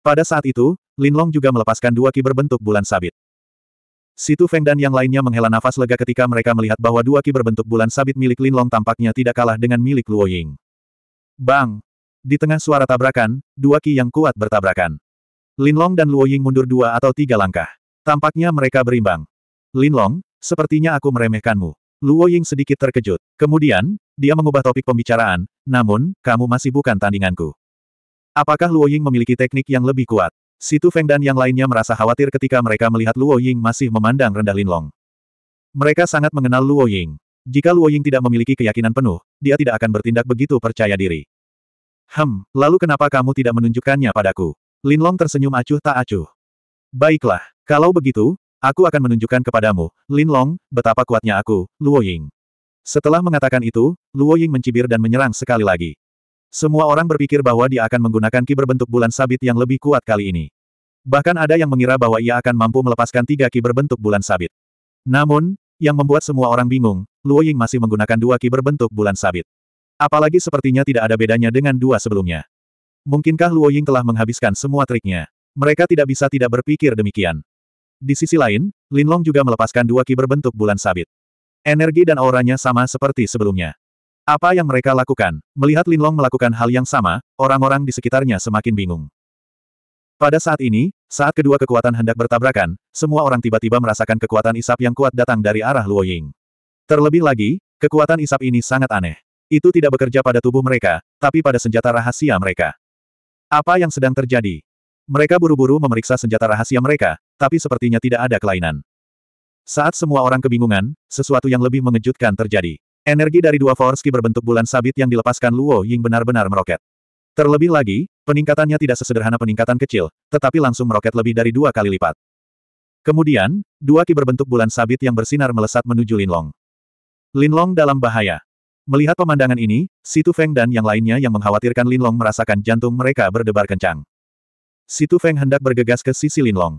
Pada saat itu, Lin Long juga melepaskan dua ki berbentuk bulan sabit. Situ Feng dan yang lainnya menghela nafas lega ketika mereka melihat bahwa dua ki berbentuk bulan sabit milik Lin Long tampaknya tidak kalah dengan milik Luo Ying. Bang! Di tengah suara tabrakan, dua ki yang kuat bertabrakan. Lin Long dan Luo Ying mundur dua atau tiga langkah. Tampaknya mereka berimbang. Lin Long, sepertinya aku meremehkanmu. Luo Ying sedikit terkejut. Kemudian, dia mengubah topik pembicaraan, namun, kamu masih bukan tandinganku. Apakah Luo Ying memiliki teknik yang lebih kuat? Situ Feng dan yang lainnya merasa khawatir ketika mereka melihat Luo Ying masih memandang rendah Lin Long. Mereka sangat mengenal Luo Ying. Jika Luo Ying tidak memiliki keyakinan penuh, dia tidak akan bertindak begitu percaya diri. Hem, lalu kenapa kamu tidak menunjukkannya padaku? Lin Long tersenyum acuh tak acuh. Baiklah, kalau begitu, Aku akan menunjukkan kepadamu, Lin Long, betapa kuatnya aku, Luo Ying. Setelah mengatakan itu, Luo Ying mencibir dan menyerang sekali lagi. Semua orang berpikir bahwa dia akan menggunakan ki berbentuk bulan sabit yang lebih kuat kali ini. Bahkan ada yang mengira bahwa ia akan mampu melepaskan tiga ki berbentuk bulan sabit. Namun, yang membuat semua orang bingung, Luo Ying masih menggunakan dua ki berbentuk bulan sabit. Apalagi sepertinya tidak ada bedanya dengan dua sebelumnya. Mungkinkah Luo Ying telah menghabiskan semua triknya? Mereka tidak bisa tidak berpikir demikian. Di sisi lain, Lin Long juga melepaskan dua ki berbentuk bulan sabit. Energi dan auranya sama seperti sebelumnya. Apa yang mereka lakukan? Melihat Linlong melakukan hal yang sama, orang-orang di sekitarnya semakin bingung. Pada saat ini, saat kedua kekuatan hendak bertabrakan, semua orang tiba-tiba merasakan kekuatan isap yang kuat datang dari arah Luo Ying. Terlebih lagi, kekuatan isap ini sangat aneh. Itu tidak bekerja pada tubuh mereka, tapi pada senjata rahasia mereka. Apa yang sedang terjadi? Mereka buru-buru memeriksa senjata rahasia mereka, tapi sepertinya tidak ada kelainan. Saat semua orang kebingungan, sesuatu yang lebih mengejutkan terjadi. Energi dari dua Forski berbentuk bulan sabit yang dilepaskan Luo Ying benar-benar meroket. Terlebih lagi, peningkatannya tidak sesederhana peningkatan kecil, tetapi langsung meroket lebih dari dua kali lipat. Kemudian, dua ki berbentuk bulan sabit yang bersinar melesat menuju Linlong. Linlong dalam bahaya. Melihat pemandangan ini, Situ Feng dan yang lainnya yang mengkhawatirkan Linlong merasakan jantung mereka berdebar kencang. Situ Feng hendak bergegas ke sisi Linlong.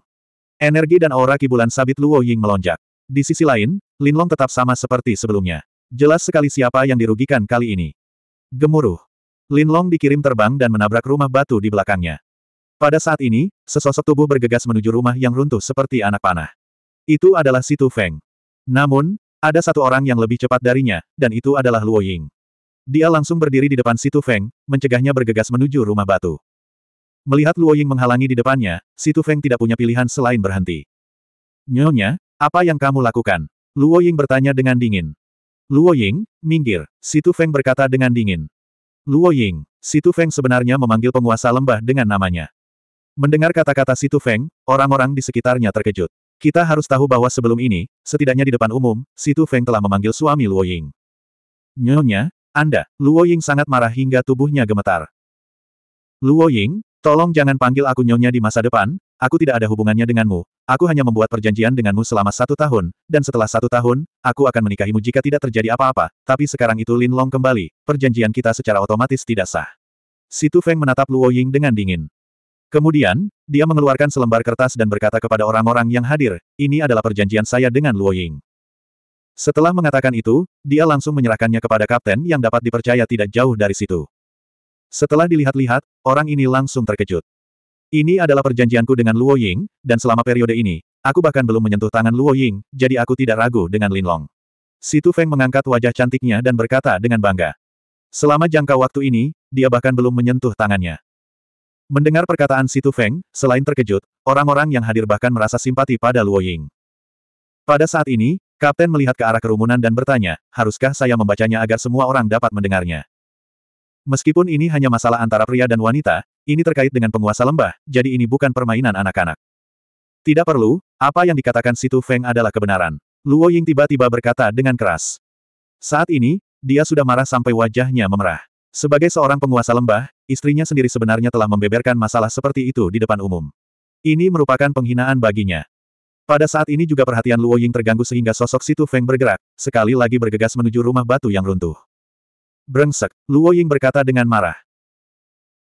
Energi dan aura ki bulan sabit Luo Ying melonjak. Di sisi lain, Linlong tetap sama seperti sebelumnya. Jelas sekali siapa yang dirugikan kali ini. Gemuruh. Lin Long dikirim terbang dan menabrak rumah batu di belakangnya. Pada saat ini, sesosok tubuh bergegas menuju rumah yang runtuh seperti anak panah. Itu adalah Situ Feng. Namun, ada satu orang yang lebih cepat darinya, dan itu adalah Luo Ying. Dia langsung berdiri di depan Situ Feng, mencegahnya bergegas menuju rumah batu. Melihat Luo Ying menghalangi di depannya, Situ Feng tidak punya pilihan selain berhenti. Nyonya, apa yang kamu lakukan? Luo Ying bertanya dengan dingin. Luo Ying, minggir, Situ Feng berkata dengan dingin. Luo Ying, Situ Feng sebenarnya memanggil penguasa lembah dengan namanya. Mendengar kata-kata Situ Feng, orang-orang di sekitarnya terkejut. Kita harus tahu bahwa sebelum ini, setidaknya di depan umum, Situ Feng telah memanggil suami Luo Ying. Nyonya, Anda, Luo Ying sangat marah hingga tubuhnya gemetar. Luo Ying, tolong jangan panggil aku Nyonya di masa depan, aku tidak ada hubungannya denganmu, aku hanya membuat perjanjian denganmu selama satu tahun, dan setelah satu tahun, aku akan menikahimu jika tidak terjadi apa-apa, tapi sekarang itu Lin Long kembali, perjanjian kita secara otomatis tidak sah. Situ Feng menatap Luo Ying dengan dingin. Kemudian, dia mengeluarkan selembar kertas dan berkata kepada orang-orang yang hadir, ini adalah perjanjian saya dengan Luo Ying. Setelah mengatakan itu, dia langsung menyerahkannya kepada kapten yang dapat dipercaya tidak jauh dari situ. Setelah dilihat-lihat, orang ini langsung terkejut. Ini adalah perjanjianku dengan Luo Ying, dan selama periode ini, aku bahkan belum menyentuh tangan Luo Ying, jadi aku tidak ragu dengan Lin Long. Situ Feng mengangkat wajah cantiknya dan berkata dengan bangga. Selama jangka waktu ini, dia bahkan belum menyentuh tangannya. Mendengar perkataan Situ Feng, selain terkejut, orang-orang yang hadir bahkan merasa simpati pada Luo Ying. Pada saat ini, Kapten melihat ke arah kerumunan dan bertanya, haruskah saya membacanya agar semua orang dapat mendengarnya? Meskipun ini hanya masalah antara pria dan wanita, ini terkait dengan penguasa lembah, jadi ini bukan permainan anak-anak. Tidak perlu, apa yang dikatakan Situ Feng adalah kebenaran. Luo Ying tiba-tiba berkata dengan keras. Saat ini, dia sudah marah sampai wajahnya memerah. Sebagai seorang penguasa lembah, istrinya sendiri sebenarnya telah membeberkan masalah seperti itu di depan umum. Ini merupakan penghinaan baginya. Pada saat ini juga perhatian Luo Ying terganggu sehingga sosok Situ Feng bergerak, sekali lagi bergegas menuju rumah batu yang runtuh. Brengsek, Luo Ying berkata dengan marah.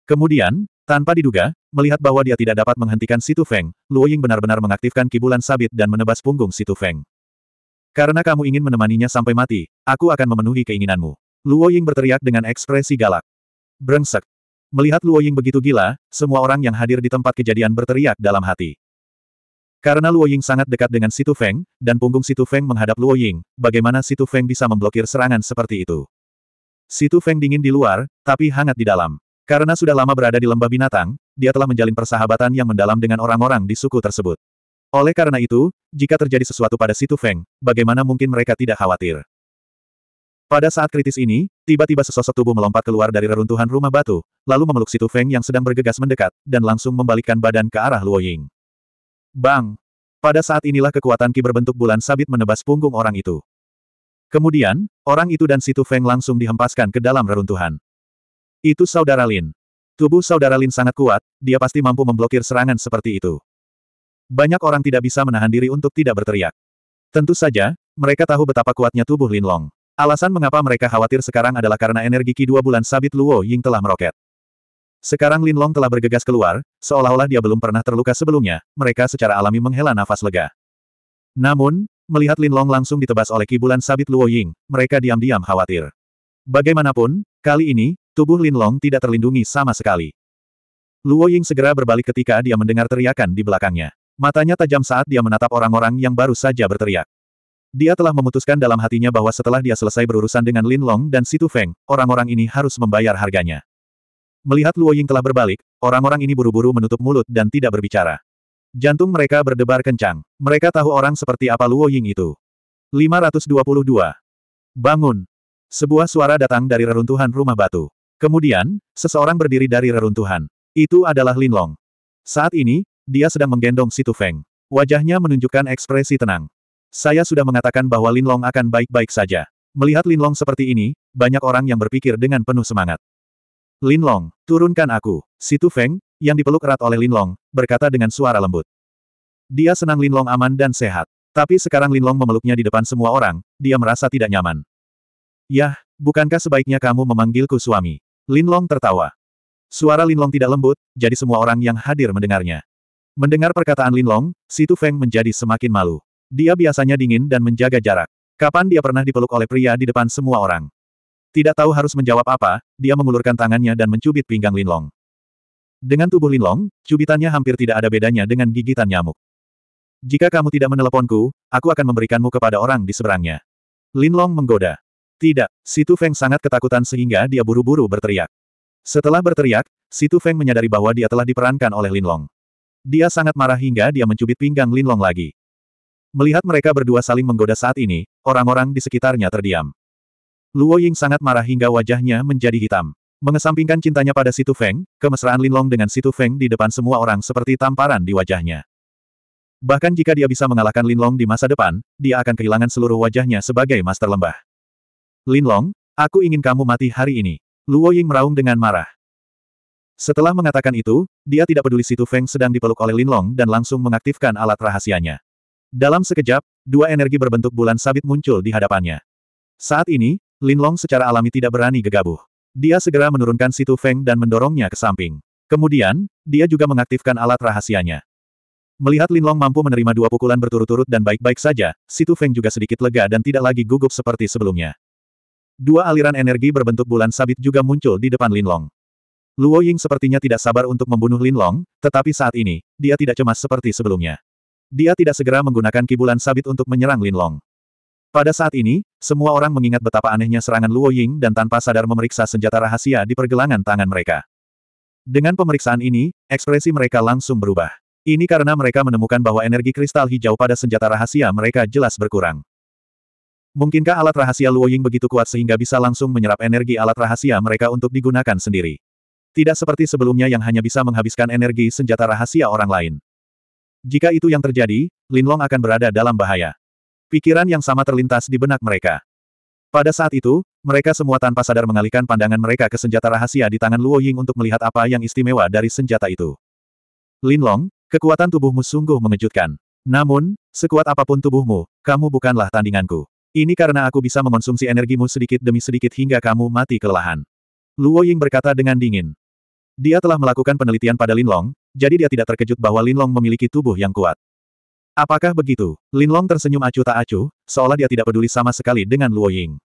Kemudian, tanpa diduga, melihat bahwa dia tidak dapat menghentikan Situ Feng, Luo Ying benar-benar mengaktifkan kibulan sabit dan menebas punggung Situ Feng. Karena kamu ingin menemaninya sampai mati, aku akan memenuhi keinginanmu. Luo Ying berteriak dengan ekspresi galak. Brengsek. Melihat Luo Ying begitu gila, semua orang yang hadir di tempat kejadian berteriak dalam hati. Karena Luo Ying sangat dekat dengan Situ Feng, dan punggung Situ Feng menghadap Luo Ying, bagaimana Situ Feng bisa memblokir serangan seperti itu? Situ Feng dingin di luar, tapi hangat di dalam. Karena sudah lama berada di lembah binatang, dia telah menjalin persahabatan yang mendalam dengan orang-orang di suku tersebut. Oleh karena itu, jika terjadi sesuatu pada situ Feng, bagaimana mungkin mereka tidak khawatir? Pada saat kritis ini, tiba-tiba sesosok tubuh melompat keluar dari reruntuhan rumah batu, lalu memeluk situ Feng yang sedang bergegas mendekat, dan langsung membalikkan badan ke arah Luo Ying. Bang! Pada saat inilah kekuatan ki berbentuk bulan sabit menebas punggung orang itu. Kemudian, orang itu dan situ Feng langsung dihempaskan ke dalam reruntuhan. Itu saudara Lin. Tubuh saudara Lin sangat kuat, dia pasti mampu memblokir serangan seperti itu. Banyak orang tidak bisa menahan diri untuk tidak berteriak. Tentu saja, mereka tahu betapa kuatnya tubuh Lin Long. Alasan mengapa mereka khawatir sekarang adalah karena energi Ki dua bulan sabit Luo Ying telah meroket. Sekarang Lin Long telah bergegas keluar, seolah-olah dia belum pernah terluka sebelumnya, mereka secara alami menghela nafas lega. Namun, melihat Lin Long langsung ditebas oleh Ki bulan sabit Luo Ying, mereka diam-diam khawatir. Bagaimanapun, Kali ini, tubuh Lin Long tidak terlindungi sama sekali. Luo Ying segera berbalik ketika dia mendengar teriakan di belakangnya. Matanya tajam saat dia menatap orang-orang yang baru saja berteriak. Dia telah memutuskan dalam hatinya bahwa setelah dia selesai berurusan dengan Lin Long dan Situ Feng, orang-orang ini harus membayar harganya. Melihat Luo Ying telah berbalik, orang-orang ini buru-buru menutup mulut dan tidak berbicara. Jantung mereka berdebar kencang. Mereka tahu orang seperti apa Luo Ying itu. 522. Bangun! Sebuah suara datang dari reruntuhan rumah batu. Kemudian, seseorang berdiri dari reruntuhan. Itu adalah Lin Long. Saat ini, dia sedang menggendong Situ Feng. Wajahnya menunjukkan ekspresi tenang. Saya sudah mengatakan bahwa Lin Long akan baik-baik saja. Melihat Lin Long seperti ini, banyak orang yang berpikir dengan penuh semangat. Lin Long, turunkan aku. Situ Feng, yang dipeluk erat oleh Lin Long, berkata dengan suara lembut. Dia senang Lin Long aman dan sehat. Tapi sekarang Lin Long memeluknya di depan semua orang, dia merasa tidak nyaman. Yah, bukankah sebaiknya kamu memanggilku suami? Linlong tertawa. Suara Linlong tidak lembut, jadi semua orang yang hadir mendengarnya. Mendengar perkataan Linlong, Situ Feng menjadi semakin malu. Dia biasanya dingin dan menjaga jarak. Kapan dia pernah dipeluk oleh pria di depan semua orang? Tidak tahu harus menjawab apa, dia mengulurkan tangannya dan mencubit pinggang Linlong. Dengan tubuh Linlong, cubitannya hampir tidak ada bedanya dengan gigitan nyamuk. Jika kamu tidak meneleponku, aku akan memberikanmu kepada orang di seberangnya. Linlong menggoda. Tidak, Situ Feng sangat ketakutan sehingga dia buru-buru berteriak. Setelah berteriak, Situ Feng menyadari bahwa dia telah diperankan oleh Lin Long. Dia sangat marah hingga dia mencubit pinggang Lin Long lagi. Melihat mereka berdua saling menggoda saat ini, orang-orang di sekitarnya terdiam. Luo Ying sangat marah hingga wajahnya menjadi hitam. Mengesampingkan cintanya pada Situ Feng, kemesraan Lin Long dengan Situ Feng di depan semua orang seperti tamparan di wajahnya. Bahkan jika dia bisa mengalahkan Lin Long di masa depan, dia akan kehilangan seluruh wajahnya sebagai master lembah. Linlong, aku ingin kamu mati hari ini. Luo Ying meraung dengan marah. Setelah mengatakan itu, dia tidak peduli Situ Feng sedang dipeluk oleh Linlong dan langsung mengaktifkan alat rahasianya. Dalam sekejap, dua energi berbentuk bulan sabit muncul di hadapannya. Saat ini, Linlong secara alami tidak berani gegabah. Dia segera menurunkan Situ Feng dan mendorongnya ke samping. Kemudian, dia juga mengaktifkan alat rahasianya. Melihat Linlong mampu menerima dua pukulan berturut-turut dan baik-baik saja, Situ Feng juga sedikit lega dan tidak lagi gugup seperti sebelumnya. Dua aliran energi berbentuk bulan sabit juga muncul di depan Linlong. Luo Ying sepertinya tidak sabar untuk membunuh Linlong, tetapi saat ini, dia tidak cemas seperti sebelumnya. Dia tidak segera menggunakan kibulan sabit untuk menyerang Linlong. Pada saat ini, semua orang mengingat betapa anehnya serangan Luo Ying dan tanpa sadar memeriksa senjata rahasia di pergelangan tangan mereka. Dengan pemeriksaan ini, ekspresi mereka langsung berubah. Ini karena mereka menemukan bahwa energi kristal hijau pada senjata rahasia mereka jelas berkurang. Mungkinkah alat rahasia Luoying begitu kuat sehingga bisa langsung menyerap energi alat rahasia mereka untuk digunakan sendiri? Tidak seperti sebelumnya yang hanya bisa menghabiskan energi senjata rahasia orang lain. Jika itu yang terjadi, Lin Long akan berada dalam bahaya. Pikiran yang sama terlintas di benak mereka. Pada saat itu, mereka semua tanpa sadar mengalihkan pandangan mereka ke senjata rahasia di tangan Luoying untuk melihat apa yang istimewa dari senjata itu. Lin Long, kekuatan tubuhmu sungguh mengejutkan. Namun, sekuat apapun tubuhmu, kamu bukanlah tandinganku. Ini karena aku bisa mengonsumsi energimu sedikit demi sedikit hingga kamu mati kelelahan. Luo Ying berkata dengan dingin. Dia telah melakukan penelitian pada Linlong, jadi dia tidak terkejut bahwa Linlong memiliki tubuh yang kuat. Apakah begitu? Linlong tersenyum acuh tak acuh, seolah dia tidak peduli sama sekali dengan Luo Ying.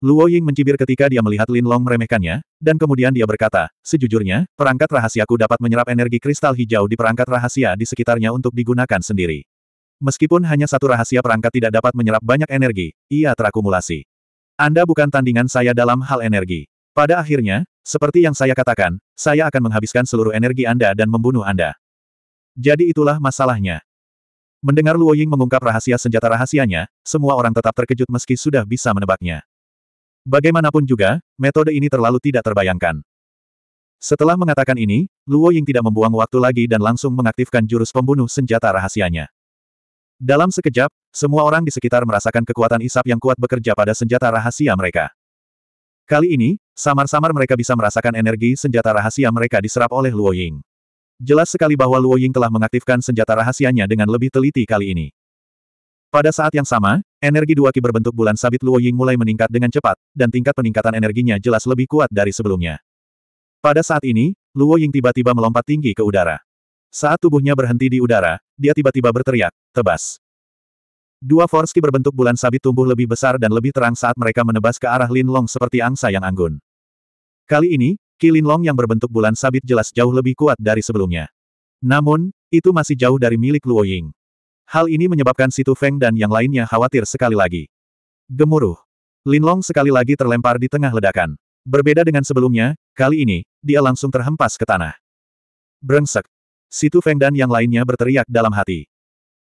Luo Ying mencibir ketika dia melihat Linlong meremehkannya, dan kemudian dia berkata, sejujurnya, perangkat rahasiaku dapat menyerap energi kristal hijau di perangkat rahasia di sekitarnya untuk digunakan sendiri. Meskipun hanya satu rahasia perangkat tidak dapat menyerap banyak energi, ia terakumulasi. Anda bukan tandingan saya dalam hal energi. Pada akhirnya, seperti yang saya katakan, saya akan menghabiskan seluruh energi Anda dan membunuh Anda. Jadi itulah masalahnya. Mendengar Luo Ying mengungkap rahasia senjata rahasianya, semua orang tetap terkejut meski sudah bisa menebaknya. Bagaimanapun juga, metode ini terlalu tidak terbayangkan. Setelah mengatakan ini, Luo Ying tidak membuang waktu lagi dan langsung mengaktifkan jurus pembunuh senjata rahasianya. Dalam sekejap, semua orang di sekitar merasakan kekuatan isap yang kuat bekerja pada senjata rahasia mereka. Kali ini, samar-samar mereka bisa merasakan energi senjata rahasia mereka diserap oleh Luo Ying. Jelas sekali bahwa Luo Ying telah mengaktifkan senjata rahasianya dengan lebih teliti kali ini. Pada saat yang sama, energi dua ki berbentuk bulan sabit Luo Ying mulai meningkat dengan cepat, dan tingkat peningkatan energinya jelas lebih kuat dari sebelumnya. Pada saat ini, Luo Ying tiba-tiba melompat tinggi ke udara. Saat tubuhnya berhenti di udara, dia tiba-tiba berteriak, tebas. Dua Forski berbentuk bulan sabit tumbuh lebih besar dan lebih terang saat mereka menebas ke arah Lin Long seperti angsa yang anggun. Kali ini, Lin Long yang berbentuk bulan sabit jelas jauh lebih kuat dari sebelumnya. Namun, itu masih jauh dari milik Luo Ying. Hal ini menyebabkan Situ Feng dan yang lainnya khawatir sekali lagi. Gemuruh. Lin Long sekali lagi terlempar di tengah ledakan. Berbeda dengan sebelumnya, kali ini, dia langsung terhempas ke tanah. Brengsek. Situ Feng dan yang lainnya berteriak dalam hati.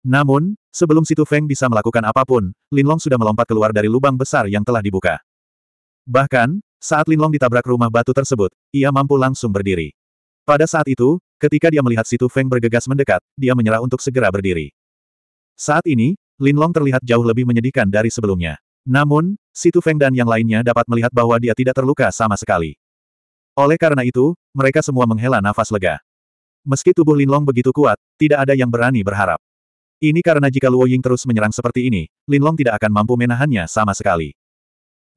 Namun, sebelum Situ Feng bisa melakukan apapun, Linlong sudah melompat keluar dari lubang besar yang telah dibuka. Bahkan, saat Linlong ditabrak rumah batu tersebut, ia mampu langsung berdiri. Pada saat itu, ketika dia melihat Situ Feng bergegas mendekat, dia menyerah untuk segera berdiri. Saat ini, Linlong terlihat jauh lebih menyedihkan dari sebelumnya. Namun, Situ Feng dan yang lainnya dapat melihat bahwa dia tidak terluka sama sekali. Oleh karena itu, mereka semua menghela nafas lega. Meski tubuh Linlong begitu kuat, tidak ada yang berani berharap. Ini karena jika Luo Ying terus menyerang seperti ini, Linlong tidak akan mampu menahannya sama sekali.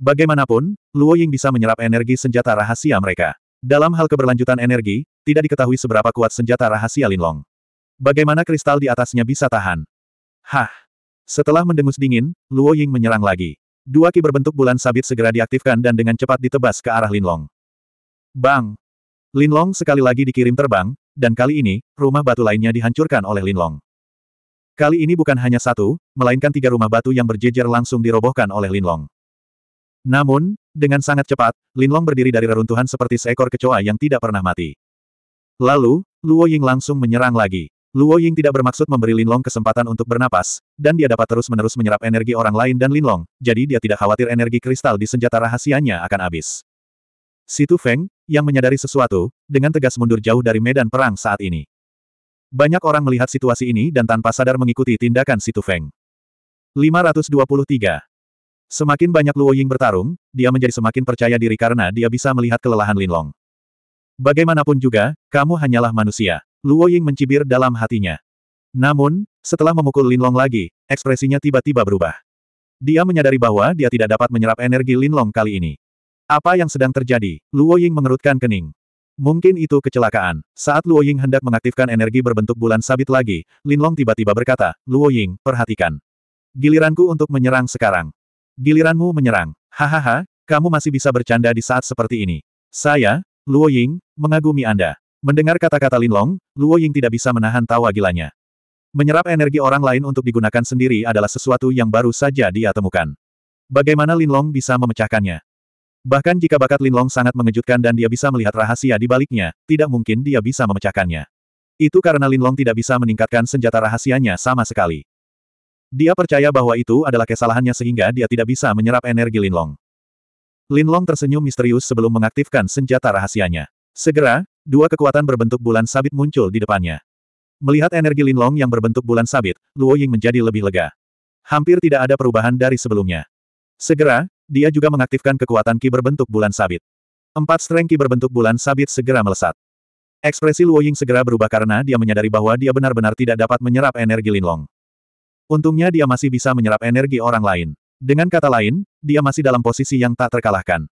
Bagaimanapun, Luo Ying bisa menyerap energi senjata rahasia mereka. Dalam hal keberlanjutan energi, tidak diketahui seberapa kuat senjata rahasia Linlong. Bagaimana kristal di atasnya bisa tahan? Hah! Setelah mendengus dingin, Luo Ying menyerang lagi. Dua ki berbentuk bulan sabit segera diaktifkan dan dengan cepat ditebas ke arah Linlong. Bang! Linlong sekali lagi dikirim terbang, dan kali ini, rumah batu lainnya dihancurkan oleh Linlong. Kali ini bukan hanya satu, melainkan tiga rumah batu yang berjejer langsung dirobohkan oleh Linlong. Namun, dengan sangat cepat, Linlong berdiri dari reruntuhan seperti seekor kecoa yang tidak pernah mati. Lalu, Luo Ying langsung menyerang lagi. Luo Ying tidak bermaksud memberi Linlong kesempatan untuk bernapas, dan dia dapat terus-menerus menyerap energi orang lain dan Linlong, jadi dia tidak khawatir energi kristal di senjata rahasianya akan habis. Situ Feng, yang menyadari sesuatu, dengan tegas mundur jauh dari medan perang saat ini. Banyak orang melihat situasi ini dan tanpa sadar mengikuti tindakan Situ Feng. 523. Semakin banyak Luo Ying bertarung, dia menjadi semakin percaya diri karena dia bisa melihat kelelahan Lin Long. Bagaimanapun juga, kamu hanyalah manusia. Luo Ying mencibir dalam hatinya. Namun, setelah memukul Lin Long lagi, ekspresinya tiba-tiba berubah. Dia menyadari bahwa dia tidak dapat menyerap energi Lin Long kali ini. Apa yang sedang terjadi? Luo Ying mengerutkan kening. Mungkin itu kecelakaan. Saat Luo Ying hendak mengaktifkan energi berbentuk bulan sabit lagi, Lin Long tiba-tiba berkata, Luo Ying, perhatikan. Giliranku untuk menyerang sekarang. Giliranmu menyerang. Hahaha, kamu masih bisa bercanda di saat seperti ini. Saya, Luo Ying, mengagumi Anda. Mendengar kata-kata Linlong, Luo Ying tidak bisa menahan tawa gilanya. Menyerap energi orang lain untuk digunakan sendiri adalah sesuatu yang baru saja dia temukan. Bagaimana Lin Long bisa memecahkannya? Bahkan jika bakat Lin Long sangat mengejutkan dan dia bisa melihat rahasia di baliknya, tidak mungkin dia bisa memecahkannya. Itu karena Lin Long tidak bisa meningkatkan senjata rahasianya sama sekali. Dia percaya bahwa itu adalah kesalahannya sehingga dia tidak bisa menyerap energi Lin Long. Lin Long tersenyum misterius sebelum mengaktifkan senjata rahasianya. Segera, dua kekuatan berbentuk bulan sabit muncul di depannya. Melihat energi Lin Long yang berbentuk bulan sabit, Luo Ying menjadi lebih lega. Hampir tidak ada perubahan dari sebelumnya. Segera, dia juga mengaktifkan kekuatan ki berbentuk bulan sabit. Empat streng ki berbentuk bulan sabit segera melesat. Ekspresi Luo Ying segera berubah karena dia menyadari bahwa dia benar-benar tidak dapat menyerap energi Linlong. Untungnya dia masih bisa menyerap energi orang lain. Dengan kata lain, dia masih dalam posisi yang tak terkalahkan.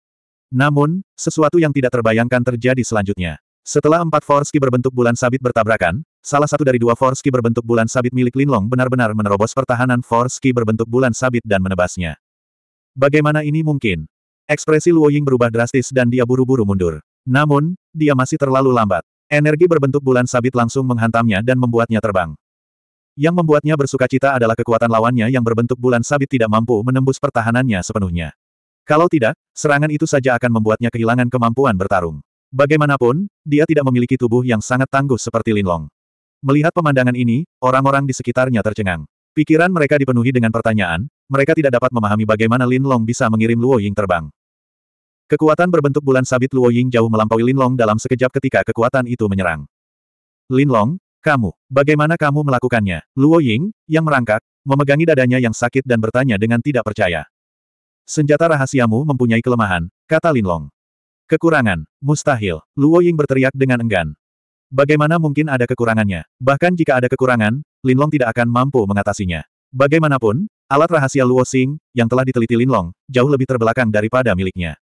Namun, sesuatu yang tidak terbayangkan terjadi selanjutnya. Setelah empat Forski berbentuk bulan sabit bertabrakan, salah satu dari dua Forski berbentuk bulan sabit milik Linlong benar-benar menerobos pertahanan Forski berbentuk bulan sabit dan menebasnya. Bagaimana ini mungkin? Ekspresi Luo Ying berubah drastis dan dia buru-buru mundur. Namun, dia masih terlalu lambat. Energi berbentuk bulan sabit langsung menghantamnya dan membuatnya terbang. Yang membuatnya bersuka cita adalah kekuatan lawannya yang berbentuk bulan sabit tidak mampu menembus pertahanannya sepenuhnya. Kalau tidak, serangan itu saja akan membuatnya kehilangan kemampuan bertarung. Bagaimanapun, dia tidak memiliki tubuh yang sangat tangguh seperti Linlong. Melihat pemandangan ini, orang-orang di sekitarnya tercengang. Pikiran mereka dipenuhi dengan pertanyaan, mereka tidak dapat memahami bagaimana Lin Long bisa mengirim Luo Ying terbang. Kekuatan berbentuk bulan sabit Luo Ying jauh melampaui Lin Long dalam sekejap ketika kekuatan itu menyerang. Lin Long, kamu, bagaimana kamu melakukannya? Luo Ying, yang merangkak, memegangi dadanya yang sakit dan bertanya dengan tidak percaya. Senjata rahasiamu mempunyai kelemahan, kata Lin Long. Kekurangan, mustahil, Luo Ying berteriak dengan enggan. Bagaimana mungkin ada kekurangannya? Bahkan jika ada kekurangan, Lin Long tidak akan mampu mengatasinya. Bagaimanapun, Alat rahasia Luo Xing, yang telah diteliti Linlong, jauh lebih terbelakang daripada miliknya.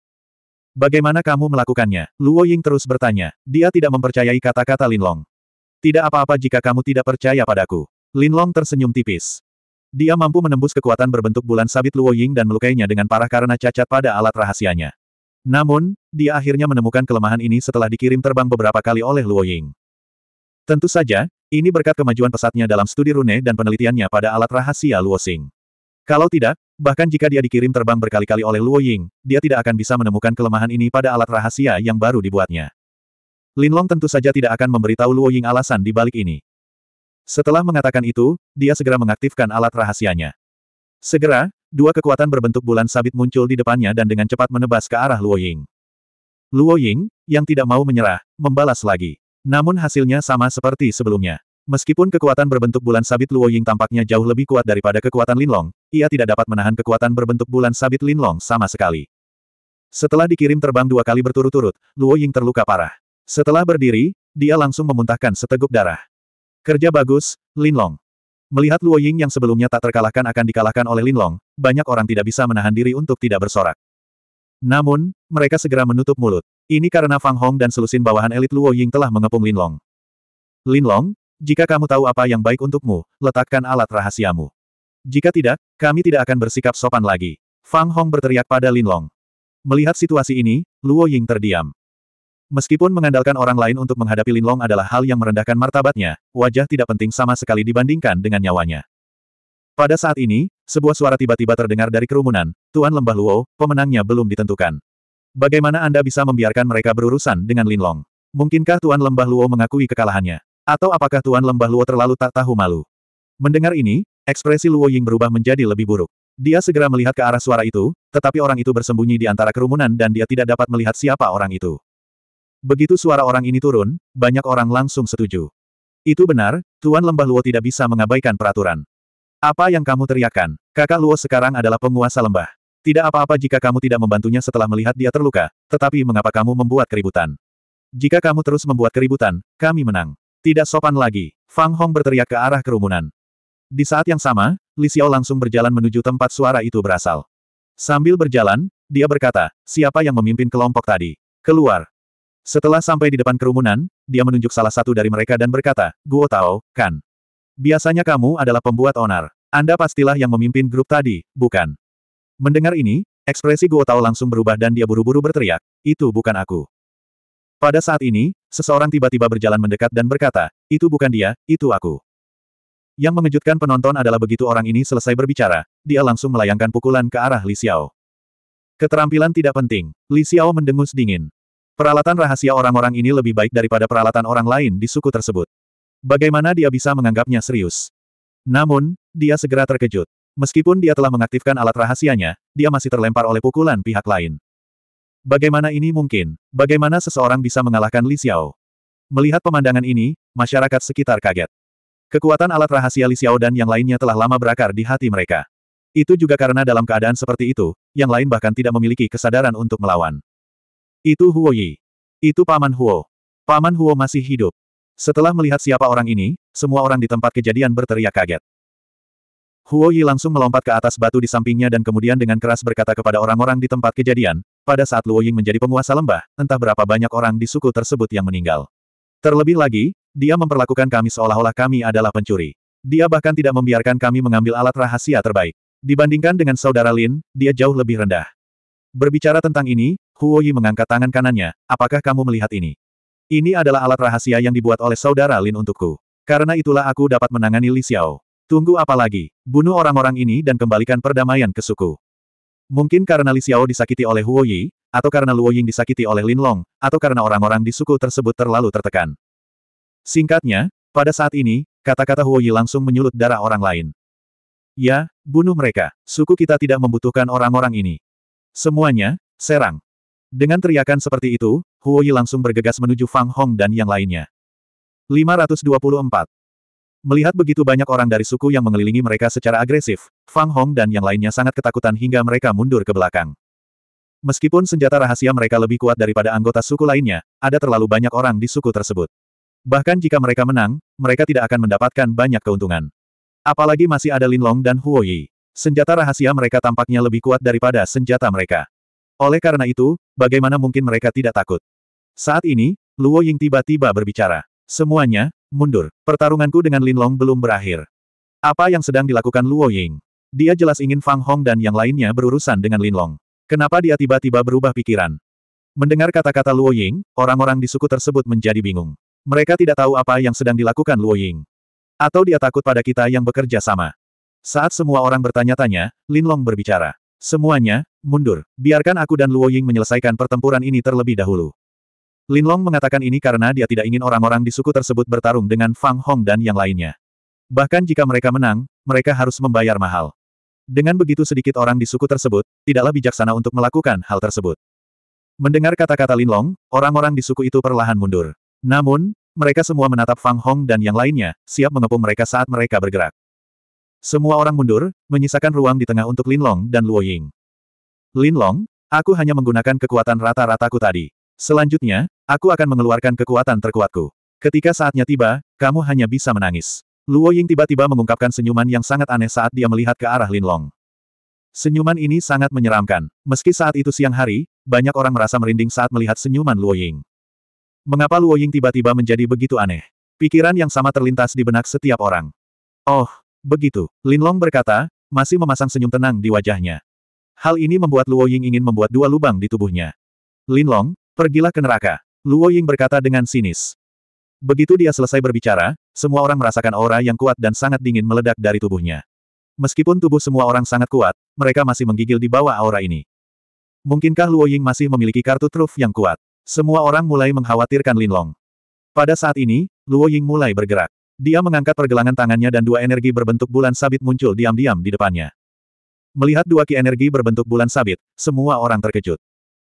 Bagaimana kamu melakukannya? Luo Ying terus bertanya. Dia tidak mempercayai kata-kata Linlong. Tidak apa-apa jika kamu tidak percaya padaku. Linlong tersenyum tipis. Dia mampu menembus kekuatan berbentuk bulan sabit Luo Ying dan melukainya dengan parah karena cacat pada alat rahasianya. Namun, dia akhirnya menemukan kelemahan ini setelah dikirim terbang beberapa kali oleh Luo Ying. Tentu saja, ini berkat kemajuan pesatnya dalam studi rune dan penelitiannya pada alat rahasia Luo Xing. Kalau tidak, bahkan jika dia dikirim terbang berkali-kali oleh Luo Ying, dia tidak akan bisa menemukan kelemahan ini pada alat rahasia yang baru dibuatnya. Linlong tentu saja tidak akan memberitahu Luo Ying alasan di balik ini. Setelah mengatakan itu, dia segera mengaktifkan alat rahasianya. Segera, dua kekuatan berbentuk bulan sabit muncul di depannya dan dengan cepat menebas ke arah Luo Ying. Luo Ying, yang tidak mau menyerah, membalas lagi. Namun hasilnya sama seperti sebelumnya. Meskipun kekuatan berbentuk bulan sabit Luo Ying tampaknya jauh lebih kuat daripada kekuatan Linlong, ia tidak dapat menahan kekuatan berbentuk bulan sabit Linlong sama sekali. Setelah dikirim terbang dua kali berturut-turut, Luo Ying terluka parah. Setelah berdiri, dia langsung memuntahkan seteguk darah. Kerja bagus, Linlong. Melihat Luo Ying yang sebelumnya tak terkalahkan akan dikalahkan oleh Linlong, banyak orang tidak bisa menahan diri untuk tidak bersorak. Namun, mereka segera menutup mulut. Ini karena Fang Hong dan selusin bawahan elit Luo Ying telah mengepung Linlong. Linlong, jika kamu tahu apa yang baik untukmu, letakkan alat rahasiamu. Jika tidak, kami tidak akan bersikap sopan lagi. Fang Hong berteriak pada Lin Long. Melihat situasi ini, Luo Ying terdiam. Meskipun mengandalkan orang lain untuk menghadapi Lin Long adalah hal yang merendahkan martabatnya, wajah tidak penting sama sekali dibandingkan dengan nyawanya. Pada saat ini, sebuah suara tiba-tiba terdengar dari kerumunan, Tuan Lembah Luo, pemenangnya belum ditentukan. Bagaimana Anda bisa membiarkan mereka berurusan dengan Lin Long? Mungkinkah Tuan Lembah Luo mengakui kekalahannya? Atau apakah Tuan Lembah Luo terlalu tak tahu malu? Mendengar ini, Ekspresi Luo Ying berubah menjadi lebih buruk. Dia segera melihat ke arah suara itu, tetapi orang itu bersembunyi di antara kerumunan dan dia tidak dapat melihat siapa orang itu. Begitu suara orang ini turun, banyak orang langsung setuju. Itu benar, Tuan Lembah Luo tidak bisa mengabaikan peraturan. Apa yang kamu teriakkan? Kakak Luo sekarang adalah penguasa lembah. Tidak apa-apa jika kamu tidak membantunya setelah melihat dia terluka, tetapi mengapa kamu membuat keributan? Jika kamu terus membuat keributan, kami menang. Tidak sopan lagi, Fang Hong berteriak ke arah kerumunan. Di saat yang sama, Li Xiao langsung berjalan menuju tempat suara itu berasal. Sambil berjalan, dia berkata, siapa yang memimpin kelompok tadi? Keluar. Setelah sampai di depan kerumunan, dia menunjuk salah satu dari mereka dan berkata, Guo Tao, kan. Biasanya kamu adalah pembuat onar. Anda pastilah yang memimpin grup tadi, bukan? Mendengar ini, ekspresi Guo Tao langsung berubah dan dia buru-buru berteriak, itu bukan aku. Pada saat ini, seseorang tiba-tiba berjalan mendekat dan berkata, itu bukan dia, itu aku. Yang mengejutkan penonton adalah begitu orang ini selesai berbicara, dia langsung melayangkan pukulan ke arah Li Xiao. Keterampilan tidak penting. Li Xiao mendengus dingin. Peralatan rahasia orang-orang ini lebih baik daripada peralatan orang lain di suku tersebut. Bagaimana dia bisa menganggapnya serius? Namun, dia segera terkejut. Meskipun dia telah mengaktifkan alat rahasianya, dia masih terlempar oleh pukulan pihak lain. Bagaimana ini mungkin? Bagaimana seseorang bisa mengalahkan Li Xiao? Melihat pemandangan ini, masyarakat sekitar kaget. Kekuatan alat rahasia Li Xiao dan yang lainnya telah lama berakar di hati mereka. Itu juga karena dalam keadaan seperti itu, yang lain bahkan tidak memiliki kesadaran untuk melawan. Itu Huo Yi. Itu Paman Huo. Paman Huo masih hidup. Setelah melihat siapa orang ini, semua orang di tempat kejadian berteriak kaget. Huo Yi langsung melompat ke atas batu di sampingnya dan kemudian dengan keras berkata kepada orang-orang di tempat kejadian, pada saat Luo Ying menjadi penguasa lembah, entah berapa banyak orang di suku tersebut yang meninggal. Terlebih lagi, dia memperlakukan kami seolah-olah kami adalah pencuri. Dia bahkan tidak membiarkan kami mengambil alat rahasia terbaik. Dibandingkan dengan saudara Lin, dia jauh lebih rendah. Berbicara tentang ini, Huo Yi mengangkat tangan kanannya, apakah kamu melihat ini? Ini adalah alat rahasia yang dibuat oleh saudara Lin untukku. Karena itulah aku dapat menangani Li Xiao. Tunggu apa lagi? Bunuh orang-orang ini dan kembalikan perdamaian ke suku. Mungkin karena Li Xiao disakiti oleh Huo Yi, atau karena Luo Ying disakiti oleh Lin Long, atau karena orang-orang di suku tersebut terlalu tertekan. Singkatnya, pada saat ini, kata-kata Huo langsung menyulut darah orang lain. Ya, bunuh mereka, suku kita tidak membutuhkan orang-orang ini. Semuanya, serang. Dengan teriakan seperti itu, Huo langsung bergegas menuju Fang Hong dan yang lainnya. 524. Melihat begitu banyak orang dari suku yang mengelilingi mereka secara agresif, Fang Hong dan yang lainnya sangat ketakutan hingga mereka mundur ke belakang. Meskipun senjata rahasia mereka lebih kuat daripada anggota suku lainnya, ada terlalu banyak orang di suku tersebut. Bahkan jika mereka menang, mereka tidak akan mendapatkan banyak keuntungan. Apalagi masih ada Lin Long dan Huo Yi. Senjata rahasia mereka tampaknya lebih kuat daripada senjata mereka. Oleh karena itu, bagaimana mungkin mereka tidak takut? Saat ini, Luo Ying tiba-tiba berbicara. Semuanya, mundur. Pertarunganku dengan Lin Long belum berakhir. Apa yang sedang dilakukan Luo Ying? Dia jelas ingin Fang Hong dan yang lainnya berurusan dengan Lin Long. Kenapa dia tiba-tiba berubah pikiran? Mendengar kata-kata Luo Ying, orang-orang di suku tersebut menjadi bingung. Mereka tidak tahu apa yang sedang dilakukan Luo Ying. Atau dia takut pada kita yang bekerja sama. Saat semua orang bertanya-tanya, Lin Long berbicara. Semuanya, mundur. Biarkan aku dan Luo Ying menyelesaikan pertempuran ini terlebih dahulu. Lin Long mengatakan ini karena dia tidak ingin orang-orang di suku tersebut bertarung dengan Fang Hong dan yang lainnya. Bahkan jika mereka menang, mereka harus membayar mahal. Dengan begitu sedikit orang di suku tersebut, tidaklah bijaksana untuk melakukan hal tersebut. Mendengar kata-kata Lin Long, orang-orang di suku itu perlahan mundur. Namun, mereka semua menatap Fang Hong dan yang lainnya, siap mengepung mereka saat mereka bergerak. Semua orang mundur, menyisakan ruang di tengah untuk Lin Long dan Luo Ying. Lin Long, aku hanya menggunakan kekuatan rata-rataku tadi. Selanjutnya, aku akan mengeluarkan kekuatan terkuatku. Ketika saatnya tiba, kamu hanya bisa menangis. Luo Ying tiba-tiba mengungkapkan senyuman yang sangat aneh saat dia melihat ke arah Lin Long. Senyuman ini sangat menyeramkan. Meski saat itu siang hari, banyak orang merasa merinding saat melihat senyuman Luo Ying. Mengapa Luo Ying tiba-tiba menjadi begitu aneh? Pikiran yang sama terlintas di benak setiap orang. Oh, begitu, Lin Long berkata, masih memasang senyum tenang di wajahnya. Hal ini membuat Luo Ying ingin membuat dua lubang di tubuhnya. Lin Long, pergilah ke neraka. Luo Ying berkata dengan sinis. Begitu dia selesai berbicara, semua orang merasakan aura yang kuat dan sangat dingin meledak dari tubuhnya. Meskipun tubuh semua orang sangat kuat, mereka masih menggigil di bawah aura ini. Mungkinkah Luo Ying masih memiliki kartu truf yang kuat? Semua orang mulai mengkhawatirkan Linlong. Pada saat ini, Luo Ying mulai bergerak. Dia mengangkat pergelangan tangannya dan dua energi berbentuk bulan sabit muncul diam-diam di depannya. Melihat dua ki energi berbentuk bulan sabit, semua orang terkejut.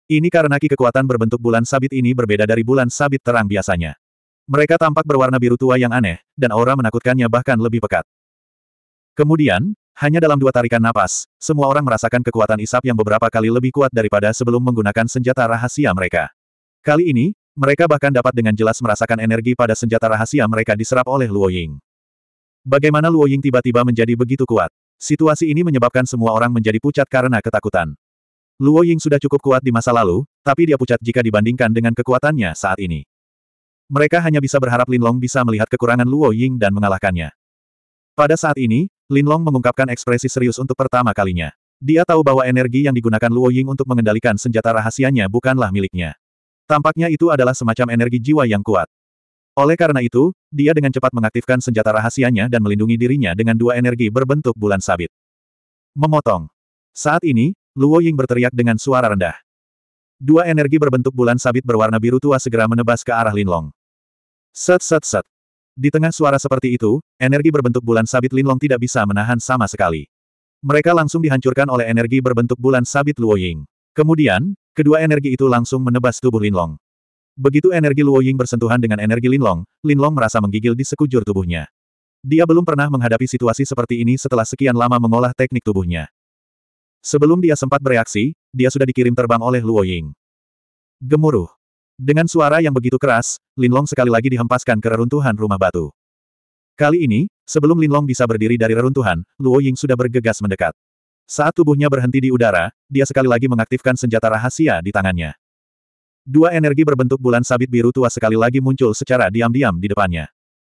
Ini karena ki kekuatan berbentuk bulan sabit ini berbeda dari bulan sabit terang biasanya. Mereka tampak berwarna biru tua yang aneh, dan aura menakutkannya bahkan lebih pekat. Kemudian, hanya dalam dua tarikan napas, semua orang merasakan kekuatan isap yang beberapa kali lebih kuat daripada sebelum menggunakan senjata rahasia mereka. Kali ini, mereka bahkan dapat dengan jelas merasakan energi pada senjata rahasia mereka diserap oleh Luo Ying. Bagaimana Luo Ying tiba-tiba menjadi begitu kuat? Situasi ini menyebabkan semua orang menjadi pucat karena ketakutan. Luo Ying sudah cukup kuat di masa lalu, tapi dia pucat jika dibandingkan dengan kekuatannya saat ini. Mereka hanya bisa berharap Lin Long bisa melihat kekurangan Luo Ying dan mengalahkannya. Pada saat ini, Lin Long mengungkapkan ekspresi serius untuk pertama kalinya. Dia tahu bahwa energi yang digunakan Luo Ying untuk mengendalikan senjata rahasianya bukanlah miliknya. Tampaknya itu adalah semacam energi jiwa yang kuat. Oleh karena itu, dia dengan cepat mengaktifkan senjata rahasianya dan melindungi dirinya dengan dua energi berbentuk bulan sabit. Memotong. Saat ini, Luo Ying berteriak dengan suara rendah. Dua energi berbentuk bulan sabit berwarna biru tua segera menebas ke arah Linlong. Set set set. Di tengah suara seperti itu, energi berbentuk bulan sabit Linlong tidak bisa menahan sama sekali. Mereka langsung dihancurkan oleh energi berbentuk bulan sabit Luo Ying. Kemudian, Kedua energi itu langsung menebas tubuh Linlong. Begitu energi Luo Ying bersentuhan dengan energi Linlong, Linlong merasa menggigil di sekujur tubuhnya. Dia belum pernah menghadapi situasi seperti ini setelah sekian lama mengolah teknik tubuhnya. Sebelum dia sempat bereaksi, dia sudah dikirim terbang oleh Luo Ying. Gemuruh. Dengan suara yang begitu keras, Linlong sekali lagi dihempaskan ke reruntuhan rumah batu. Kali ini, sebelum Linlong bisa berdiri dari reruntuhan, Luo Ying sudah bergegas mendekat. Saat tubuhnya berhenti di udara, dia sekali lagi mengaktifkan senjata rahasia di tangannya. Dua energi berbentuk bulan sabit biru tua sekali lagi muncul secara diam-diam di depannya.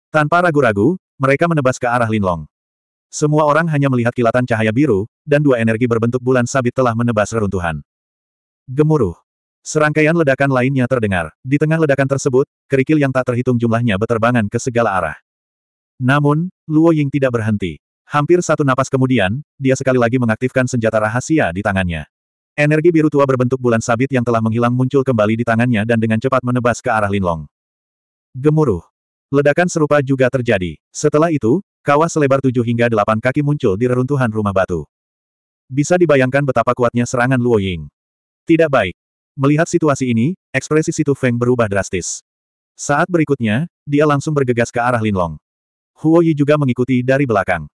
Tanpa ragu-ragu, mereka menebas ke arah Linlong. Semua orang hanya melihat kilatan cahaya biru, dan dua energi berbentuk bulan sabit telah menebas reruntuhan. Gemuruh. Serangkaian ledakan lainnya terdengar. Di tengah ledakan tersebut, kerikil yang tak terhitung jumlahnya beterbangan ke segala arah. Namun, Luo Ying tidak berhenti. Hampir satu napas kemudian, dia sekali lagi mengaktifkan senjata rahasia di tangannya. Energi biru tua berbentuk bulan sabit yang telah menghilang muncul kembali di tangannya dan dengan cepat menebas ke arah Linlong. Gemuruh. Ledakan serupa juga terjadi. Setelah itu, kawah selebar tujuh hingga delapan kaki muncul di reruntuhan rumah batu. Bisa dibayangkan betapa kuatnya serangan Luo Ying. Tidak baik. Melihat situasi ini, ekspresi Situ Feng berubah drastis. Saat berikutnya, dia langsung bergegas ke arah Linlong. Huo Yi juga mengikuti dari belakang.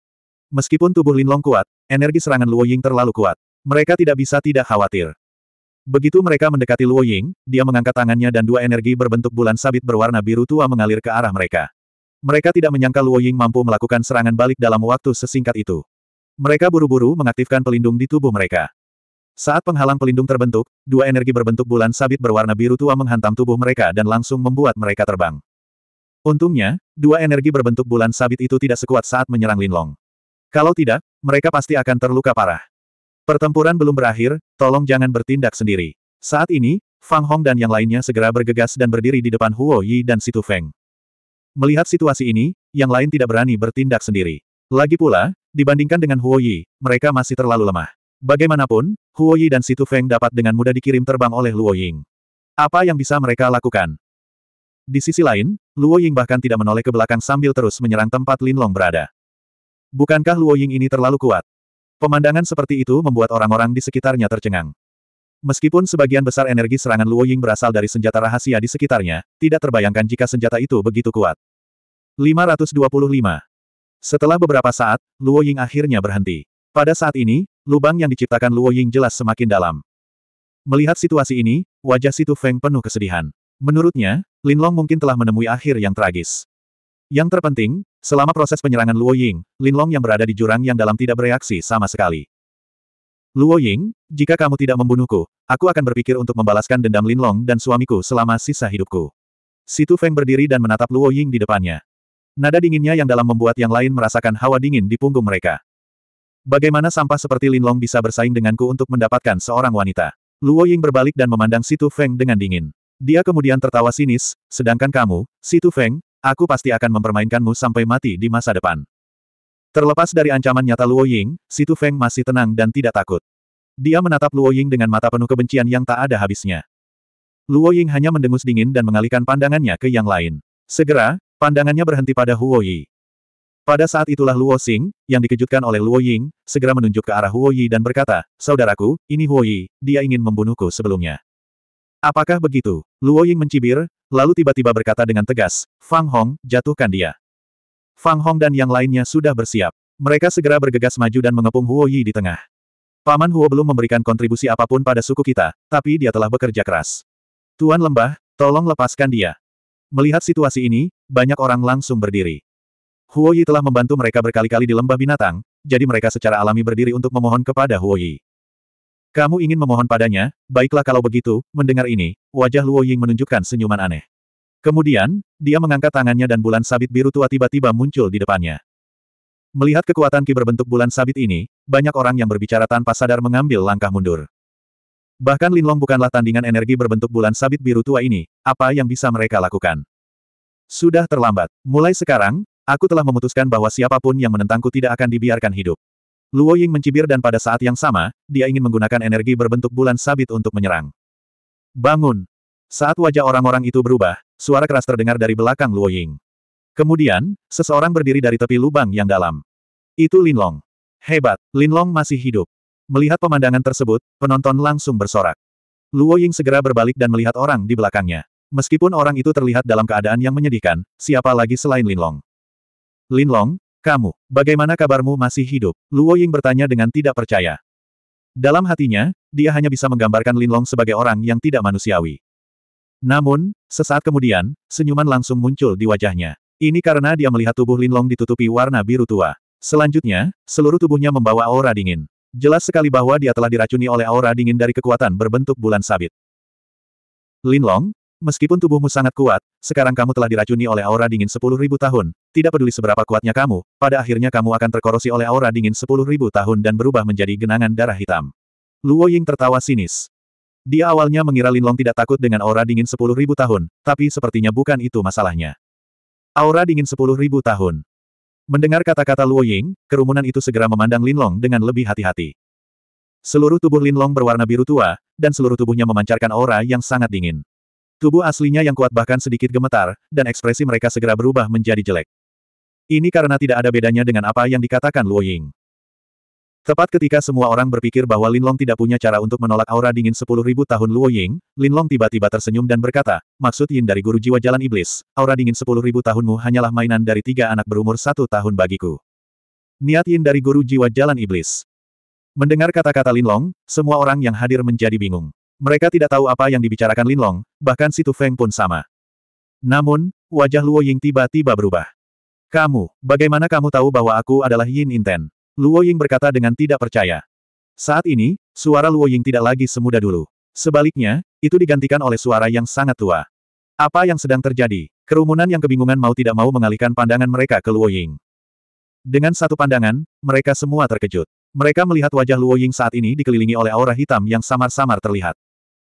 Meskipun tubuh Linlong kuat, energi serangan Luo Ying terlalu kuat. Mereka tidak bisa tidak khawatir. Begitu mereka mendekati Luo Ying, dia mengangkat tangannya dan dua energi berbentuk bulan sabit berwarna biru tua mengalir ke arah mereka. Mereka tidak menyangka Luo Ying mampu melakukan serangan balik dalam waktu sesingkat itu. Mereka buru-buru mengaktifkan pelindung di tubuh mereka. Saat penghalang pelindung terbentuk, dua energi berbentuk bulan sabit berwarna biru tua menghantam tubuh mereka dan langsung membuat mereka terbang. Untungnya, dua energi berbentuk bulan sabit itu tidak sekuat saat menyerang Linlong. Kalau tidak, mereka pasti akan terluka parah. Pertempuran belum berakhir, tolong jangan bertindak sendiri. Saat ini, Fang Hong dan yang lainnya segera bergegas dan berdiri di depan Huo Yi dan Situ Feng. Melihat situasi ini, yang lain tidak berani bertindak sendiri. Lagi pula, dibandingkan dengan Huo Yi, mereka masih terlalu lemah. Bagaimanapun, Huo Yi dan Situ Feng dapat dengan mudah dikirim terbang oleh Luo Ying. Apa yang bisa mereka lakukan? Di sisi lain, Luo Ying bahkan tidak menoleh ke belakang sambil terus menyerang tempat Linlong berada. Bukankah Luo Ying ini terlalu kuat? Pemandangan seperti itu membuat orang-orang di sekitarnya tercengang. Meskipun sebagian besar energi serangan Luo Ying berasal dari senjata rahasia di sekitarnya, tidak terbayangkan jika senjata itu begitu kuat. 525. Setelah beberapa saat, Luo Ying akhirnya berhenti. Pada saat ini, lubang yang diciptakan Luo Ying jelas semakin dalam. Melihat situasi ini, wajah Situ Feng penuh kesedihan. Menurutnya, Lin Long mungkin telah menemui akhir yang tragis. Yang terpenting, Selama proses penyerangan Luo Ying, Linlong yang berada di jurang yang dalam tidak bereaksi sama sekali. Luo Ying, jika kamu tidak membunuhku, aku akan berpikir untuk membalaskan dendam Linlong dan suamiku selama sisa hidupku. Situ Feng berdiri dan menatap Luo Ying di depannya. Nada dinginnya yang dalam membuat yang lain merasakan hawa dingin di punggung mereka. Bagaimana sampah seperti Linlong bisa bersaing denganku untuk mendapatkan seorang wanita? Luo Ying berbalik dan memandang Situ Feng dengan dingin. Dia kemudian tertawa sinis, sedangkan kamu, Situ Feng, Aku pasti akan mempermainkanmu sampai mati di masa depan. Terlepas dari ancaman nyata Luo Ying, Situ Feng masih tenang dan tidak takut. Dia menatap Luo Ying dengan mata penuh kebencian yang tak ada habisnya. Luo Ying hanya mendengus dingin dan mengalihkan pandangannya ke yang lain. Segera, pandangannya berhenti pada Huo Yi. Pada saat itulah Luo Xing, yang dikejutkan oleh Luo Ying, segera menunjuk ke arah Huo Yi dan berkata, Saudaraku, ini Huo Yi, dia ingin membunuhku sebelumnya. Apakah begitu? Luo Ying mencibir, lalu tiba-tiba berkata dengan tegas, Fang Hong, jatuhkan dia. Fang Hong dan yang lainnya sudah bersiap. Mereka segera bergegas maju dan mengepung Huo Yi di tengah. Paman Huo belum memberikan kontribusi apapun pada suku kita, tapi dia telah bekerja keras. Tuan Lembah, tolong lepaskan dia. Melihat situasi ini, banyak orang langsung berdiri. Huo Yi telah membantu mereka berkali-kali di lembah binatang, jadi mereka secara alami berdiri untuk memohon kepada Huo Yi. Kamu ingin memohon padanya, baiklah kalau begitu, mendengar ini, wajah Luo Ying menunjukkan senyuman aneh. Kemudian, dia mengangkat tangannya dan bulan sabit biru tua tiba-tiba muncul di depannya. Melihat kekuatan ki berbentuk bulan sabit ini, banyak orang yang berbicara tanpa sadar mengambil langkah mundur. Bahkan Linlong bukanlah tandingan energi berbentuk bulan sabit biru tua ini, apa yang bisa mereka lakukan? Sudah terlambat. Mulai sekarang, aku telah memutuskan bahwa siapapun yang menentangku tidak akan dibiarkan hidup. Luo Ying mencibir dan pada saat yang sama, dia ingin menggunakan energi berbentuk bulan sabit untuk menyerang. Bangun! Saat wajah orang-orang itu berubah, suara keras terdengar dari belakang Luo Ying. Kemudian, seseorang berdiri dari tepi lubang yang dalam. Itu Linlong. Hebat, Linlong masih hidup. Melihat pemandangan tersebut, penonton langsung bersorak. Luo Ying segera berbalik dan melihat orang di belakangnya. Meskipun orang itu terlihat dalam keadaan yang menyedihkan, siapa lagi selain Linlong? Linlong, kamu, bagaimana kabarmu masih hidup? Luo Ying bertanya dengan tidak percaya. Dalam hatinya, dia hanya bisa menggambarkan Linlong sebagai orang yang tidak manusiawi. Namun, sesaat kemudian, senyuman langsung muncul di wajahnya. Ini karena dia melihat tubuh Linlong ditutupi warna biru tua. Selanjutnya, seluruh tubuhnya membawa aura dingin. Jelas sekali bahwa dia telah diracuni oleh aura dingin dari kekuatan berbentuk bulan sabit. Linlong, Meskipun tubuhmu sangat kuat, sekarang kamu telah diracuni oleh aura dingin sepuluh ribu tahun. Tidak peduli seberapa kuatnya kamu, pada akhirnya kamu akan terkorosi oleh aura dingin sepuluh ribu tahun dan berubah menjadi genangan darah hitam. Luo Ying tertawa sinis. Dia awalnya mengira Lin Long tidak takut dengan aura dingin sepuluh ribu tahun, tapi sepertinya bukan itu masalahnya. Aura dingin sepuluh ribu tahun. Mendengar kata-kata Luo Ying, kerumunan itu segera memandang Lin Long dengan lebih hati-hati. Seluruh tubuh Lin Long berwarna biru tua, dan seluruh tubuhnya memancarkan aura yang sangat dingin. Tubuh aslinya yang kuat bahkan sedikit gemetar, dan ekspresi mereka segera berubah menjadi jelek. Ini karena tidak ada bedanya dengan apa yang dikatakan Luo Ying. Tepat ketika semua orang berpikir bahwa Lin Long tidak punya cara untuk menolak aura dingin 10.000 tahun Luo Ying, Lin Long tiba-tiba tersenyum dan berkata, maksud Yin dari guru jiwa jalan iblis, aura dingin 10.000 tahunmu hanyalah mainan dari tiga anak berumur satu tahun bagiku. Niat Yin dari guru jiwa jalan iblis. Mendengar kata-kata Lin Long, semua orang yang hadir menjadi bingung. Mereka tidak tahu apa yang dibicarakan Linlong, bahkan si Feng pun sama. Namun, wajah Luo Ying tiba-tiba berubah. Kamu, bagaimana kamu tahu bahwa aku adalah Yin Inten? Luo Ying berkata dengan tidak percaya. Saat ini, suara Luo Ying tidak lagi semuda dulu. Sebaliknya, itu digantikan oleh suara yang sangat tua. Apa yang sedang terjadi? Kerumunan yang kebingungan mau tidak mau mengalihkan pandangan mereka ke Luo Ying. Dengan satu pandangan, mereka semua terkejut. Mereka melihat wajah Luo Ying saat ini dikelilingi oleh aura hitam yang samar-samar terlihat.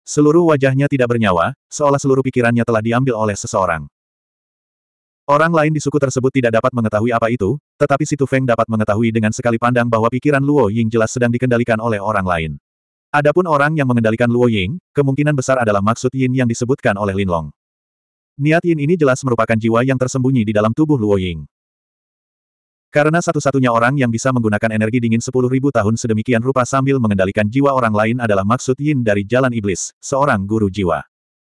Seluruh wajahnya tidak bernyawa, seolah seluruh pikirannya telah diambil oleh seseorang. Orang lain di suku tersebut tidak dapat mengetahui apa itu, tetapi Situ Feng dapat mengetahui dengan sekali pandang bahwa pikiran Luo Ying jelas sedang dikendalikan oleh orang lain. Adapun orang yang mengendalikan Luo Ying, kemungkinan besar adalah maksud Yin yang disebutkan oleh Lin Long. Niat Yin ini jelas merupakan jiwa yang tersembunyi di dalam tubuh Luo Ying. Karena satu-satunya orang yang bisa menggunakan energi dingin sepuluh ribu tahun sedemikian rupa sambil mengendalikan jiwa orang lain adalah maksud Yin dari Jalan Iblis, seorang guru jiwa.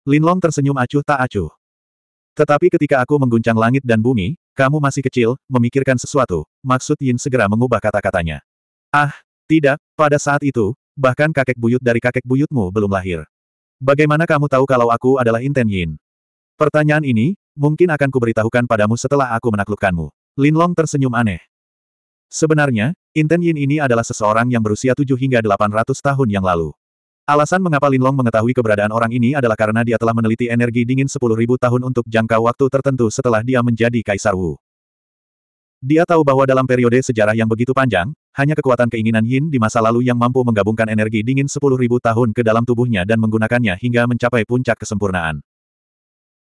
Linlong tersenyum acuh tak acuh. Tetapi ketika aku mengguncang langit dan bumi, kamu masih kecil, memikirkan sesuatu, maksud Yin segera mengubah kata-katanya. Ah, tidak, pada saat itu, bahkan kakek buyut dari kakek buyutmu belum lahir. Bagaimana kamu tahu kalau aku adalah Inten Yin? Pertanyaan ini, mungkin akan kuberitahukan padamu setelah aku menaklukkanmu. Linlong tersenyum aneh. Sebenarnya, Inten Yin ini adalah seseorang yang berusia 7 hingga 800 tahun yang lalu. Alasan mengapa Linlong mengetahui keberadaan orang ini adalah karena dia telah meneliti energi dingin 10.000 tahun untuk jangka waktu tertentu setelah dia menjadi Kaisar Wu. Dia tahu bahwa dalam periode sejarah yang begitu panjang, hanya kekuatan keinginan Yin di masa lalu yang mampu menggabungkan energi dingin 10.000 tahun ke dalam tubuhnya dan menggunakannya hingga mencapai puncak kesempurnaan.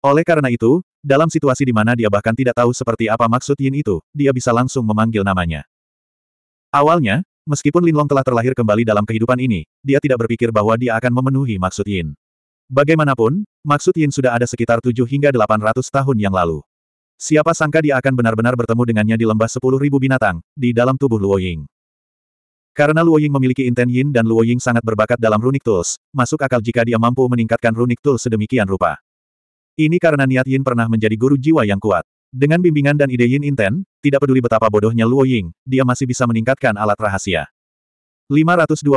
Oleh karena itu, dalam situasi di mana dia bahkan tidak tahu seperti apa maksud Yin itu, dia bisa langsung memanggil namanya. Awalnya, meskipun Linlong telah terlahir kembali dalam kehidupan ini, dia tidak berpikir bahwa dia akan memenuhi maksud Yin. Bagaimanapun, maksud Yin sudah ada sekitar 7 hingga 800 tahun yang lalu. Siapa sangka dia akan benar-benar bertemu dengannya di lembah 10.000 binatang, di dalam tubuh Luo Ying. Karena Luo Ying memiliki Inten Yin dan Luo Ying sangat berbakat dalam Runic Tools, masuk akal jika dia mampu meningkatkan Runic Tools sedemikian rupa. Ini karena niat Yin pernah menjadi guru jiwa yang kuat. Dengan bimbingan dan ide Yin Inten, tidak peduli betapa bodohnya Luo Ying, dia masih bisa meningkatkan alat rahasia. 526.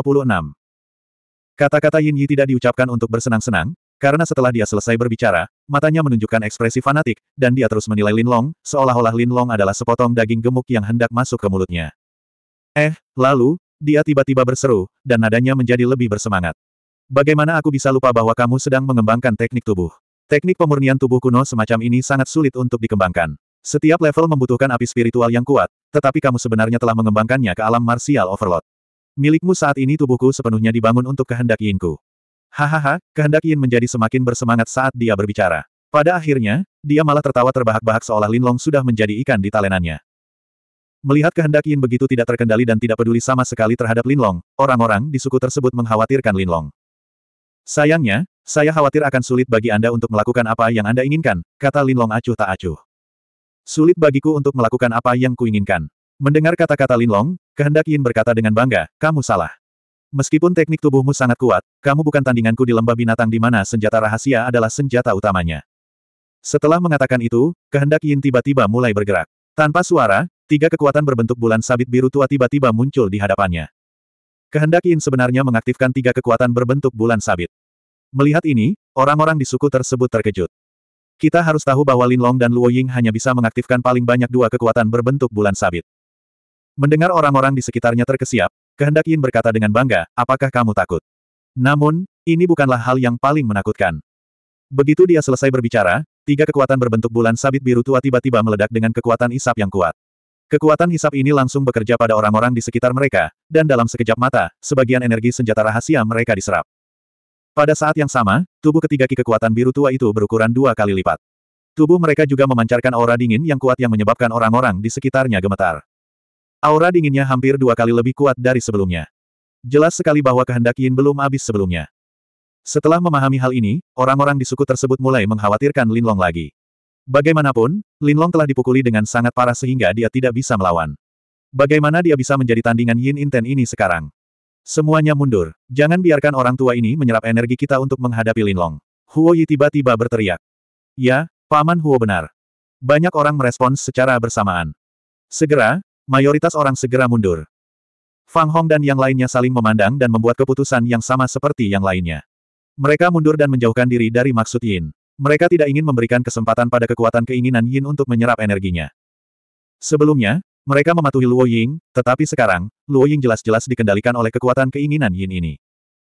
Kata-kata Yin Yi tidak diucapkan untuk bersenang-senang, karena setelah dia selesai berbicara, matanya menunjukkan ekspresi fanatik, dan dia terus menilai Lin Long, seolah-olah Lin Long adalah sepotong daging gemuk yang hendak masuk ke mulutnya. Eh, lalu, dia tiba-tiba berseru, dan nadanya menjadi lebih bersemangat. Bagaimana aku bisa lupa bahwa kamu sedang mengembangkan teknik tubuh? Teknik pemurnian tubuh kuno semacam ini sangat sulit untuk dikembangkan. Setiap level membutuhkan api spiritual yang kuat, tetapi kamu sebenarnya telah mengembangkannya ke alam martial overload. Milikmu saat ini tubuhku sepenuhnya dibangun untuk kehendak Yinku. Hahaha, kehendak Yin menjadi semakin bersemangat saat dia berbicara. Pada akhirnya, dia malah tertawa terbahak-bahak seolah Linlong sudah menjadi ikan di talenannya. Melihat kehendak Yin begitu tidak terkendali dan tidak peduli sama sekali terhadap Linlong, orang-orang di suku tersebut mengkhawatirkan Linlong. Sayangnya, saya khawatir akan sulit bagi Anda untuk melakukan apa yang Anda inginkan, kata Linlong acuh tak acuh. Sulit bagiku untuk melakukan apa yang kuinginkan. Mendengar kata-kata Linlong, kehendak Yin berkata dengan bangga, kamu salah. Meskipun teknik tubuhmu sangat kuat, kamu bukan tandinganku di lembah binatang di mana senjata rahasia adalah senjata utamanya. Setelah mengatakan itu, kehendak Yin tiba-tiba mulai bergerak. Tanpa suara, tiga kekuatan berbentuk bulan sabit biru tua tiba-tiba muncul di hadapannya. Kehendak Yin sebenarnya mengaktifkan tiga kekuatan berbentuk bulan sabit. Melihat ini, orang-orang di suku tersebut terkejut. Kita harus tahu bahwa Lin Long dan Luo Ying hanya bisa mengaktifkan paling banyak dua kekuatan berbentuk bulan sabit. Mendengar orang-orang di sekitarnya terkesiap, kehendak Yin berkata dengan bangga, apakah kamu takut? Namun, ini bukanlah hal yang paling menakutkan. Begitu dia selesai berbicara, tiga kekuatan berbentuk bulan sabit biru tua tiba-tiba meledak dengan kekuatan isap yang kuat. Kekuatan hisap ini langsung bekerja pada orang-orang di sekitar mereka, dan dalam sekejap mata, sebagian energi senjata rahasia mereka diserap. Pada saat yang sama, tubuh ketiga Ki kekuatan biru tua itu berukuran dua kali lipat. Tubuh mereka juga memancarkan aura dingin yang kuat yang menyebabkan orang-orang di sekitarnya gemetar. Aura dinginnya hampir dua kali lebih kuat dari sebelumnya. Jelas sekali bahwa kehendak Yin belum habis sebelumnya. Setelah memahami hal ini, orang-orang di suku tersebut mulai mengkhawatirkan Linlong lagi. Bagaimanapun, Linlong telah dipukuli dengan sangat parah sehingga dia tidak bisa melawan. Bagaimana dia bisa menjadi tandingan Yin Inten ini sekarang? Semuanya mundur. Jangan biarkan orang tua ini menyerap energi kita untuk menghadapi Linlong. Huo Yi tiba-tiba berteriak. Ya, Paman Huo benar. Banyak orang merespons secara bersamaan. Segera, mayoritas orang segera mundur. Fang Hong dan yang lainnya saling memandang dan membuat keputusan yang sama seperti yang lainnya. Mereka mundur dan menjauhkan diri dari maksud Yin. Mereka tidak ingin memberikan kesempatan pada kekuatan keinginan Yin untuk menyerap energinya. Sebelumnya, mereka mematuhi Luo Ying, tetapi sekarang, Luo Ying jelas-jelas dikendalikan oleh kekuatan keinginan Yin ini.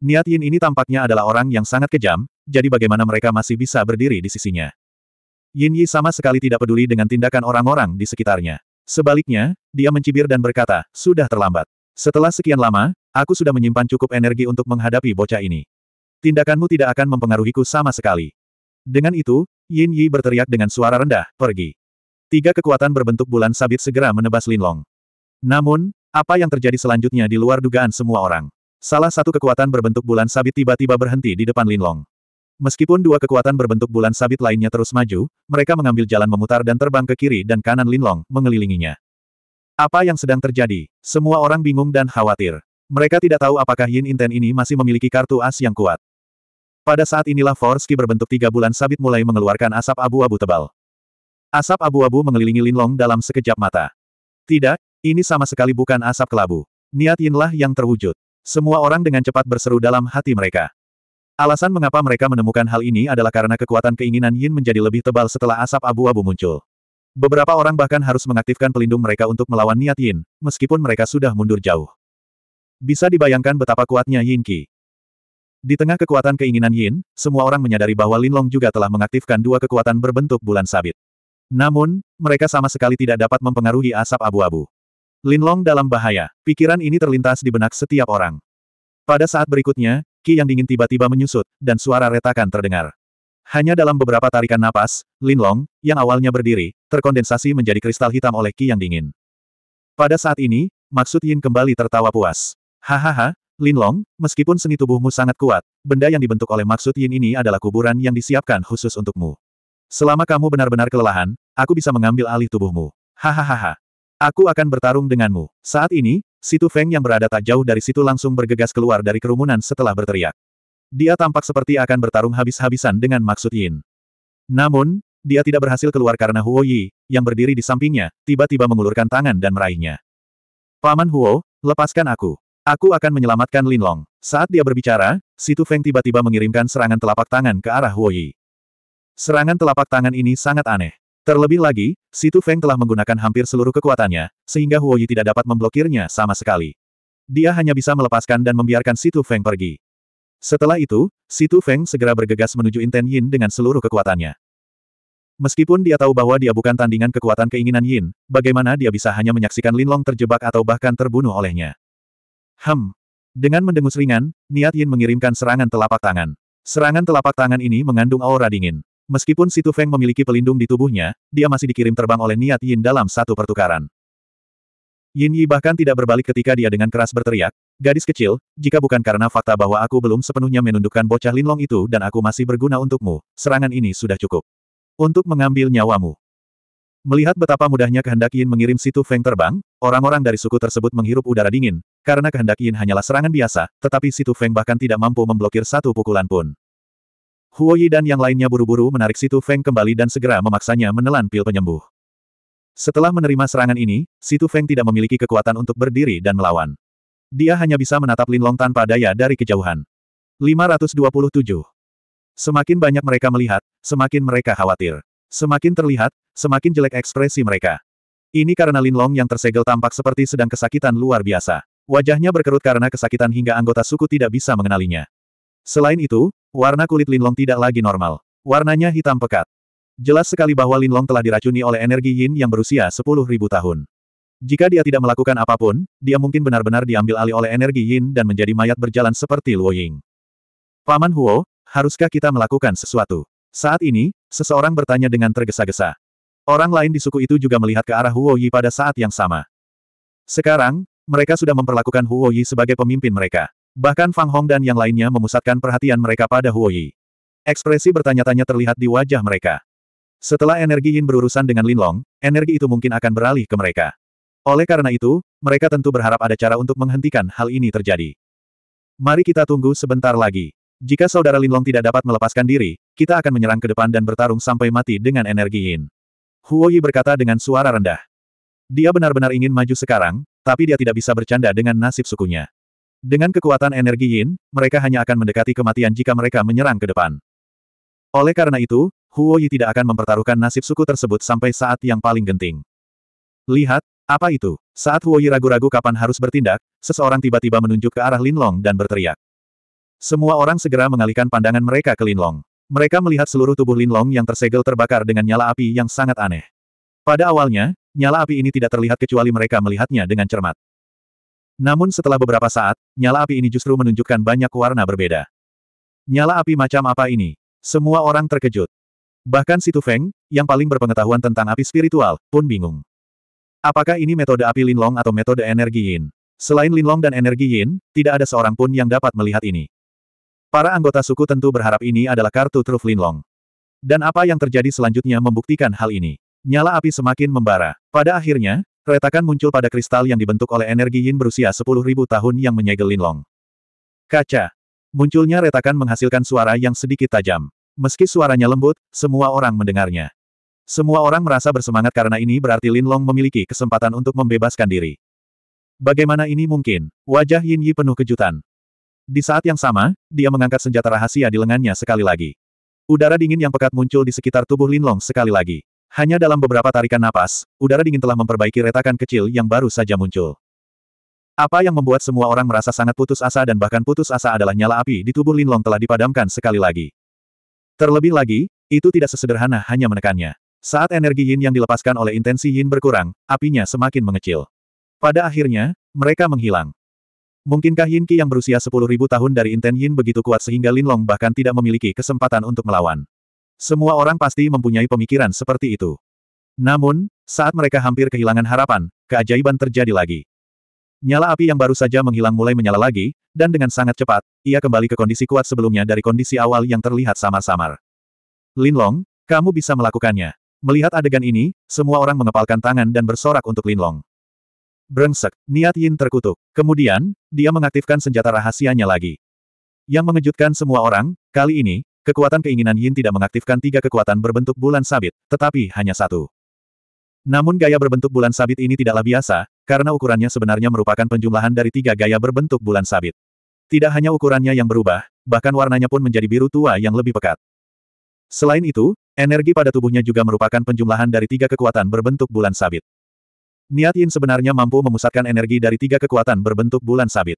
Niat Yin ini tampaknya adalah orang yang sangat kejam, jadi bagaimana mereka masih bisa berdiri di sisinya. Yin Yi sama sekali tidak peduli dengan tindakan orang-orang di sekitarnya. Sebaliknya, dia mencibir dan berkata, sudah terlambat. Setelah sekian lama, aku sudah menyimpan cukup energi untuk menghadapi bocah ini. Tindakanmu tidak akan mempengaruhiku sama sekali. Dengan itu, Yin Yi berteriak dengan suara rendah, pergi. Tiga kekuatan berbentuk bulan sabit segera menebas Linlong. Namun, apa yang terjadi selanjutnya di luar dugaan semua orang. Salah satu kekuatan berbentuk bulan sabit tiba-tiba berhenti di depan Linlong. Meskipun dua kekuatan berbentuk bulan sabit lainnya terus maju, mereka mengambil jalan memutar dan terbang ke kiri dan kanan Linlong, mengelilinginya. Apa yang sedang terjadi? Semua orang bingung dan khawatir. Mereka tidak tahu apakah Yin Inten ini masih memiliki kartu as yang kuat. Pada saat inilah Forski berbentuk tiga bulan sabit mulai mengeluarkan asap abu-abu tebal. Asap abu-abu mengelilingi Linlong dalam sekejap mata. Tidak, ini sama sekali bukan asap kelabu. Niat Yinlah yang terwujud. Semua orang dengan cepat berseru dalam hati mereka. Alasan mengapa mereka menemukan hal ini adalah karena kekuatan keinginan Yin menjadi lebih tebal setelah asap abu-abu muncul. Beberapa orang bahkan harus mengaktifkan pelindung mereka untuk melawan niat Yin, meskipun mereka sudah mundur jauh. Bisa dibayangkan betapa kuatnya Yin Qi. Di tengah kekuatan keinginan Yin, semua orang menyadari bahwa Linlong juga telah mengaktifkan dua kekuatan berbentuk bulan sabit. Namun, mereka sama sekali tidak dapat mempengaruhi asap abu-abu. Linlong dalam bahaya, pikiran ini terlintas di benak setiap orang. Pada saat berikutnya, Ki yang dingin tiba-tiba menyusut, dan suara retakan terdengar. Hanya dalam beberapa tarikan napas, Linlong, yang awalnya berdiri, terkondensasi menjadi kristal hitam oleh Ki yang dingin. Pada saat ini, Maksud Yin kembali tertawa puas. Hahaha, Linlong, meskipun seni tubuhmu sangat kuat, benda yang dibentuk oleh maksud Yin ini adalah kuburan yang disiapkan khusus untukmu. Selama kamu benar-benar kelelahan, aku bisa mengambil alih tubuhmu. Hahaha. Aku akan bertarung denganmu. Saat ini, Situ Feng yang berada tak jauh dari situ langsung bergegas keluar dari kerumunan setelah berteriak. Dia tampak seperti akan bertarung habis-habisan dengan maksud Yin. Namun, dia tidak berhasil keluar karena Huo Yi, yang berdiri di sampingnya, tiba-tiba mengulurkan tangan dan meraihnya. Paman Huo, lepaskan aku. Aku akan menyelamatkan Lin Long. Saat dia berbicara, Situ Feng tiba-tiba mengirimkan serangan telapak tangan ke arah Huo Yi. Serangan telapak tangan ini sangat aneh. Terlebih lagi, Situ Feng telah menggunakan hampir seluruh kekuatannya, sehingga Huoyi tidak dapat memblokirnya sama sekali. Dia hanya bisa melepaskan dan membiarkan Situ Feng pergi. Setelah itu, Situ Feng segera bergegas menuju Inten Yin dengan seluruh kekuatannya. Meskipun dia tahu bahwa dia bukan tandingan kekuatan keinginan Yin, bagaimana dia bisa hanya menyaksikan Lin Long terjebak atau bahkan terbunuh olehnya. Hmm. Dengan mendengus ringan, niat Yin mengirimkan serangan telapak tangan. Serangan telapak tangan ini mengandung aura dingin. Meskipun Situ Feng memiliki pelindung di tubuhnya, dia masih dikirim terbang oleh niat Yin dalam satu pertukaran. Yin Yi bahkan tidak berbalik ketika dia dengan keras berteriak, Gadis kecil, jika bukan karena fakta bahwa aku belum sepenuhnya menundukkan bocah linlong itu dan aku masih berguna untukmu, serangan ini sudah cukup. Untuk mengambil nyawamu. Melihat betapa mudahnya kehendak Yin mengirim situ Feng terbang, orang-orang dari suku tersebut menghirup udara dingin, karena kehendak Yin hanyalah serangan biasa, tetapi situ Feng bahkan tidak mampu memblokir satu pukulan pun. Huo Yi dan yang lainnya buru-buru menarik Situ Feng kembali dan segera memaksanya menelan pil penyembuh. Setelah menerima serangan ini, Situ Feng tidak memiliki kekuatan untuk berdiri dan melawan. Dia hanya bisa menatap Lin Long tanpa daya dari kejauhan. 527. Semakin banyak mereka melihat, semakin mereka khawatir. Semakin terlihat, semakin jelek ekspresi mereka. Ini karena Lin Long yang tersegel tampak seperti sedang kesakitan luar biasa. Wajahnya berkerut karena kesakitan hingga anggota suku tidak bisa mengenalinya. Selain itu, warna kulit Linlong tidak lagi normal. Warnanya hitam pekat. Jelas sekali bahwa Linlong telah diracuni oleh energi yin yang berusia 10.000 tahun. Jika dia tidak melakukan apapun, dia mungkin benar-benar diambil alih oleh energi yin dan menjadi mayat berjalan seperti Luo Ying. Paman Huo, haruskah kita melakukan sesuatu? Saat ini, seseorang bertanya dengan tergesa-gesa. Orang lain di suku itu juga melihat ke arah Huo Yi pada saat yang sama. Sekarang, mereka sudah memperlakukan Huo Yi sebagai pemimpin mereka. Bahkan Fang Hong dan yang lainnya memusatkan perhatian mereka pada Huo Yi. Ekspresi bertanya-tanya terlihat di wajah mereka. Setelah energi Yin berurusan dengan Lin Long, energi itu mungkin akan beralih ke mereka. Oleh karena itu, mereka tentu berharap ada cara untuk menghentikan hal ini terjadi. Mari kita tunggu sebentar lagi. Jika saudara Lin Long tidak dapat melepaskan diri, kita akan menyerang ke depan dan bertarung sampai mati dengan energi Yin. Huo Yi berkata dengan suara rendah. Dia benar-benar ingin maju sekarang, tapi dia tidak bisa bercanda dengan nasib sukunya. Dengan kekuatan energi yin, mereka hanya akan mendekati kematian jika mereka menyerang ke depan. Oleh karena itu, Huo Yi tidak akan mempertaruhkan nasib suku tersebut sampai saat yang paling genting. Lihat, apa itu? Saat Huo Yi ragu-ragu kapan harus bertindak, seseorang tiba-tiba menunjuk ke arah Linlong dan berteriak. Semua orang segera mengalihkan pandangan mereka ke Linlong. Mereka melihat seluruh tubuh Linlong yang tersegel terbakar dengan nyala api yang sangat aneh. Pada awalnya, nyala api ini tidak terlihat kecuali mereka melihatnya dengan cermat. Namun setelah beberapa saat, nyala api ini justru menunjukkan banyak warna berbeda. Nyala api macam apa ini? Semua orang terkejut. Bahkan Situ Feng, yang paling berpengetahuan tentang api spiritual, pun bingung. Apakah ini metode api linlong atau metode energi yin? Selain linlong dan energi yin, tidak ada seorang pun yang dapat melihat ini. Para anggota suku tentu berharap ini adalah kartu truf linlong. Dan apa yang terjadi selanjutnya membuktikan hal ini. Nyala api semakin membara. Pada akhirnya, Retakan muncul pada kristal yang dibentuk oleh energi yin berusia 10.000 tahun yang menyegel Linlong. Kaca. Munculnya retakan menghasilkan suara yang sedikit tajam. Meski suaranya lembut, semua orang mendengarnya. Semua orang merasa bersemangat karena ini berarti Linlong memiliki kesempatan untuk membebaskan diri. Bagaimana ini mungkin? Wajah Yin Yi penuh kejutan. Di saat yang sama, dia mengangkat senjata rahasia di lengannya sekali lagi. Udara dingin yang pekat muncul di sekitar tubuh Linlong sekali lagi. Hanya dalam beberapa tarikan napas, udara dingin telah memperbaiki retakan kecil yang baru saja muncul. Apa yang membuat semua orang merasa sangat putus asa dan bahkan putus asa adalah nyala api di tubuh Linlong telah dipadamkan sekali lagi. Terlebih lagi, itu tidak sesederhana hanya menekannya. Saat energi yin yang dilepaskan oleh intensi yin berkurang, apinya semakin mengecil. Pada akhirnya, mereka menghilang. Mungkinkah Yin Qi yang berusia 10.000 tahun dari Inten Yin begitu kuat sehingga Linlong bahkan tidak memiliki kesempatan untuk melawan? Semua orang pasti mempunyai pemikiran seperti itu. Namun, saat mereka hampir kehilangan harapan, keajaiban terjadi lagi. Nyala api yang baru saja menghilang mulai menyala lagi, dan dengan sangat cepat, ia kembali ke kondisi kuat sebelumnya dari kondisi awal yang terlihat samar-samar. Linlong, kamu bisa melakukannya. Melihat adegan ini, semua orang mengepalkan tangan dan bersorak untuk Linlong. Brengsek, niat Yin terkutuk. Kemudian, dia mengaktifkan senjata rahasianya lagi. Yang mengejutkan semua orang, kali ini, Kekuatan keinginan Yin tidak mengaktifkan tiga kekuatan berbentuk bulan sabit, tetapi hanya satu. Namun gaya berbentuk bulan sabit ini tidaklah biasa, karena ukurannya sebenarnya merupakan penjumlahan dari tiga gaya berbentuk bulan sabit. Tidak hanya ukurannya yang berubah, bahkan warnanya pun menjadi biru tua yang lebih pekat. Selain itu, energi pada tubuhnya juga merupakan penjumlahan dari tiga kekuatan berbentuk bulan sabit. Niat Yin sebenarnya mampu memusatkan energi dari tiga kekuatan berbentuk bulan sabit.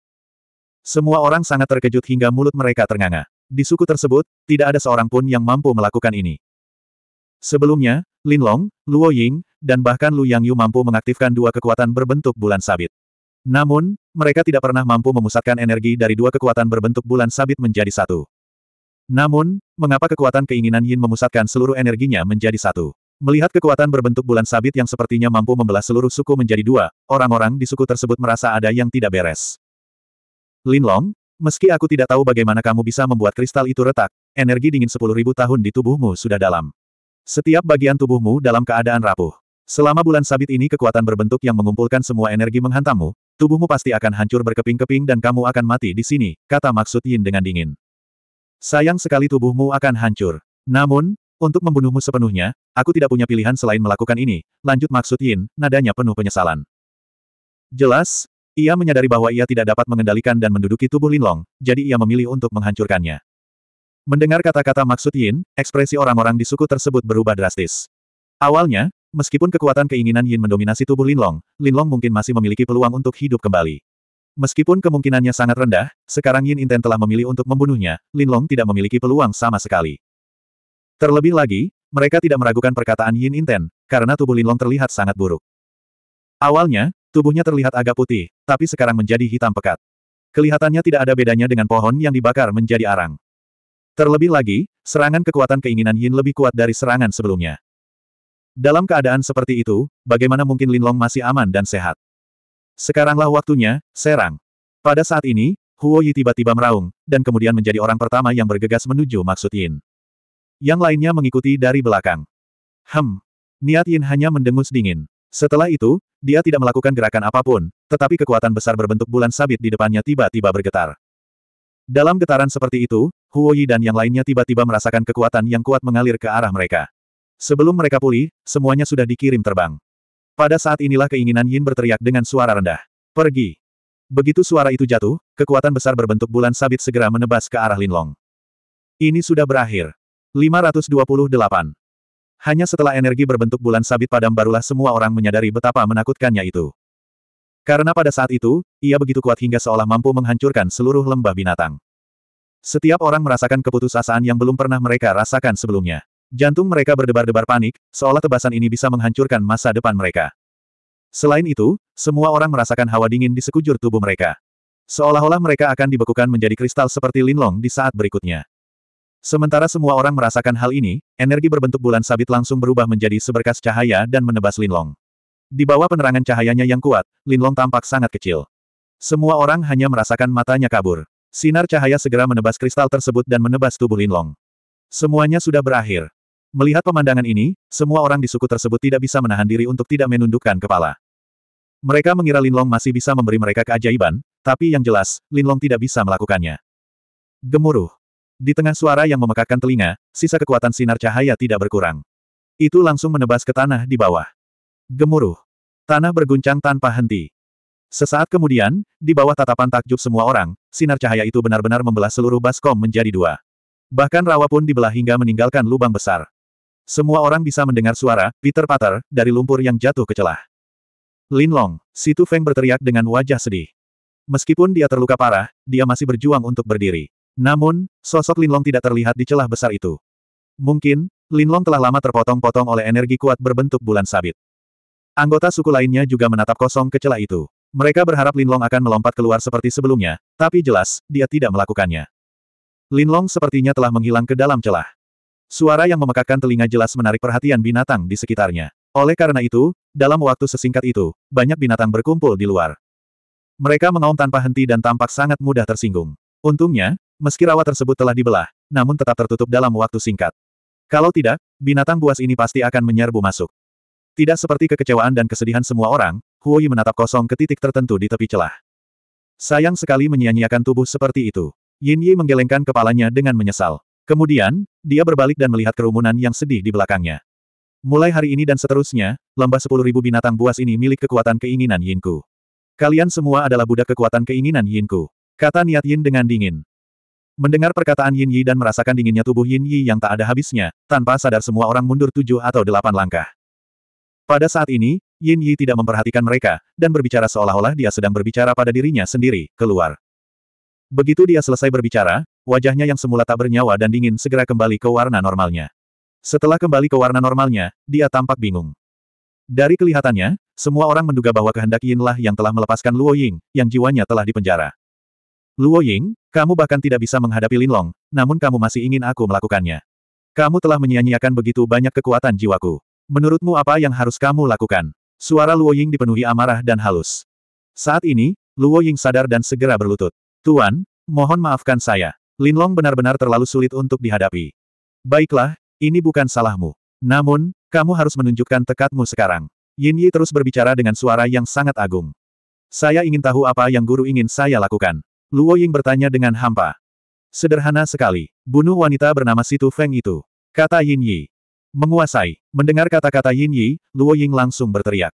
Semua orang sangat terkejut hingga mulut mereka ternganga. Di suku tersebut, tidak ada seorang pun yang mampu melakukan ini. Sebelumnya, Lin Long, Luo Ying, dan bahkan Lu Yang Yu mampu mengaktifkan dua kekuatan berbentuk bulan sabit. Namun, mereka tidak pernah mampu memusatkan energi dari dua kekuatan berbentuk bulan sabit menjadi satu. Namun, mengapa kekuatan keinginan Yin memusatkan seluruh energinya menjadi satu? Melihat kekuatan berbentuk bulan sabit yang sepertinya mampu membelah seluruh suku menjadi dua, orang-orang di suku tersebut merasa ada yang tidak beres. Lin Long, Meski aku tidak tahu bagaimana kamu bisa membuat kristal itu retak, energi dingin sepuluh ribu tahun di tubuhmu sudah dalam. Setiap bagian tubuhmu dalam keadaan rapuh. Selama bulan sabit ini kekuatan berbentuk yang mengumpulkan semua energi menghantammu, tubuhmu pasti akan hancur berkeping-keping dan kamu akan mati di sini, kata maksud Yin dengan dingin. Sayang sekali tubuhmu akan hancur. Namun, untuk membunuhmu sepenuhnya, aku tidak punya pilihan selain melakukan ini, lanjut maksud Yin, nadanya penuh penyesalan. Jelas, ia menyadari bahwa ia tidak dapat mengendalikan dan menduduki tubuh Linlong, jadi ia memilih untuk menghancurkannya. Mendengar kata-kata maksud Yin, ekspresi orang-orang di suku tersebut berubah drastis. Awalnya, meskipun kekuatan keinginan Yin mendominasi tubuh Linlong, Linlong mungkin masih memiliki peluang untuk hidup kembali. Meskipun kemungkinannya sangat rendah, sekarang Yin Inten telah memilih untuk membunuhnya, Linlong tidak memiliki peluang sama sekali. Terlebih lagi, mereka tidak meragukan perkataan Yin Inten, karena tubuh Linlong terlihat sangat buruk. Awalnya, Tubuhnya terlihat agak putih, tapi sekarang menjadi hitam pekat. Kelihatannya tidak ada bedanya dengan pohon yang dibakar menjadi arang. Terlebih lagi, serangan kekuatan keinginan Yin lebih kuat dari serangan sebelumnya. Dalam keadaan seperti itu, bagaimana mungkin Linlong masih aman dan sehat? Sekaranglah waktunya, serang. Pada saat ini, Huo Yi tiba-tiba meraung, dan kemudian menjadi orang pertama yang bergegas menuju maksud Yin. Yang lainnya mengikuti dari belakang. Hem. Niat Yin hanya mendengus dingin. Setelah itu, dia tidak melakukan gerakan apapun, tetapi kekuatan besar berbentuk bulan sabit di depannya tiba-tiba bergetar. Dalam getaran seperti itu, Yi dan yang lainnya tiba-tiba merasakan kekuatan yang kuat mengalir ke arah mereka. Sebelum mereka pulih, semuanya sudah dikirim terbang. Pada saat inilah keinginan Yin berteriak dengan suara rendah. Pergi! Begitu suara itu jatuh, kekuatan besar berbentuk bulan sabit segera menebas ke arah Linlong. Ini sudah berakhir. 528. Hanya setelah energi berbentuk bulan sabit padam barulah semua orang menyadari betapa menakutkannya itu. Karena pada saat itu, ia begitu kuat hingga seolah mampu menghancurkan seluruh lembah binatang. Setiap orang merasakan keputusasaan yang belum pernah mereka rasakan sebelumnya. Jantung mereka berdebar-debar panik, seolah tebasan ini bisa menghancurkan masa depan mereka. Selain itu, semua orang merasakan hawa dingin di sekujur tubuh mereka. Seolah-olah mereka akan dibekukan menjadi kristal seperti linlong di saat berikutnya. Sementara semua orang merasakan hal ini, energi berbentuk bulan sabit langsung berubah menjadi seberkas cahaya dan menebas Linlong. Di bawah penerangan cahayanya yang kuat, Linlong tampak sangat kecil. Semua orang hanya merasakan matanya kabur. Sinar cahaya segera menebas kristal tersebut dan menebas tubuh Linlong. Semuanya sudah berakhir. Melihat pemandangan ini, semua orang di suku tersebut tidak bisa menahan diri untuk tidak menundukkan kepala. Mereka mengira Linlong masih bisa memberi mereka keajaiban, tapi yang jelas, Linlong tidak bisa melakukannya. Gemuruh. Di tengah suara yang memekakkan telinga, sisa kekuatan sinar cahaya tidak berkurang. Itu langsung menebas ke tanah di bawah. Gemuruh. Tanah berguncang tanpa henti. Sesaat kemudian, di bawah tatapan takjub semua orang, sinar cahaya itu benar-benar membelah seluruh baskom menjadi dua. Bahkan rawa pun dibelah hingga meninggalkan lubang besar. Semua orang bisa mendengar suara, Peter Pater, dari lumpur yang jatuh ke celah. Lin Long, Situ Feng berteriak dengan wajah sedih. Meskipun dia terluka parah, dia masih berjuang untuk berdiri. Namun, sosok Linlong tidak terlihat di celah besar itu. Mungkin, Linlong telah lama terpotong-potong oleh energi kuat berbentuk bulan sabit. Anggota suku lainnya juga menatap kosong ke celah itu. Mereka berharap Linlong akan melompat keluar seperti sebelumnya, tapi jelas, dia tidak melakukannya. Linlong sepertinya telah menghilang ke dalam celah. Suara yang memekakkan telinga jelas menarik perhatian binatang di sekitarnya. Oleh karena itu, dalam waktu sesingkat itu, banyak binatang berkumpul di luar. Mereka mengaum tanpa henti dan tampak sangat mudah tersinggung. Untungnya, meski rawa tersebut telah dibelah, namun tetap tertutup dalam waktu singkat. Kalau tidak, binatang buas ini pasti akan menyerbu masuk. Tidak seperti kekecewaan dan kesedihan semua orang, Huoyi menatap kosong ke titik tertentu di tepi celah. Sayang sekali menyia-nyiakan tubuh seperti itu. Yin Yi menggelengkan kepalanya dengan menyesal. Kemudian, dia berbalik dan melihat kerumunan yang sedih di belakangnya. Mulai hari ini dan seterusnya, lembah sepuluh ribu binatang buas ini milik kekuatan keinginan Yin Ku. Kalian semua adalah budak kekuatan keinginan Yin Ku. Kata Niat Yin dengan dingin. Mendengar perkataan Yin Yi dan merasakan dinginnya tubuh Yin Yi yang tak ada habisnya, tanpa sadar semua orang mundur tujuh atau delapan langkah. Pada saat ini, Yin Yi tidak memperhatikan mereka, dan berbicara seolah-olah dia sedang berbicara pada dirinya sendiri, keluar. Begitu dia selesai berbicara, wajahnya yang semula tak bernyawa dan dingin segera kembali ke warna normalnya. Setelah kembali ke warna normalnya, dia tampak bingung. Dari kelihatannya, semua orang menduga bahwa kehendak Yin lah yang telah melepaskan Luo Ying, yang jiwanya telah dipenjara. Luo Ying, kamu bahkan tidak bisa menghadapi Linlong, namun kamu masih ingin aku melakukannya. Kamu telah menyia-nyiakan begitu banyak kekuatan jiwaku. Menurutmu apa yang harus kamu lakukan? Suara Luo Ying dipenuhi amarah dan halus. Saat ini, Luo Ying sadar dan segera berlutut. Tuan, mohon maafkan saya. Linlong benar-benar terlalu sulit untuk dihadapi. Baiklah, ini bukan salahmu. Namun, kamu harus menunjukkan tekadmu sekarang. Yin Yi terus berbicara dengan suara yang sangat agung. Saya ingin tahu apa yang guru ingin saya lakukan. Luo Ying bertanya dengan hampa. Sederhana sekali, bunuh wanita bernama Situ Feng itu. Kata Yin Yi. Menguasai. Mendengar kata-kata Yin Yi, Luo Ying langsung berteriak.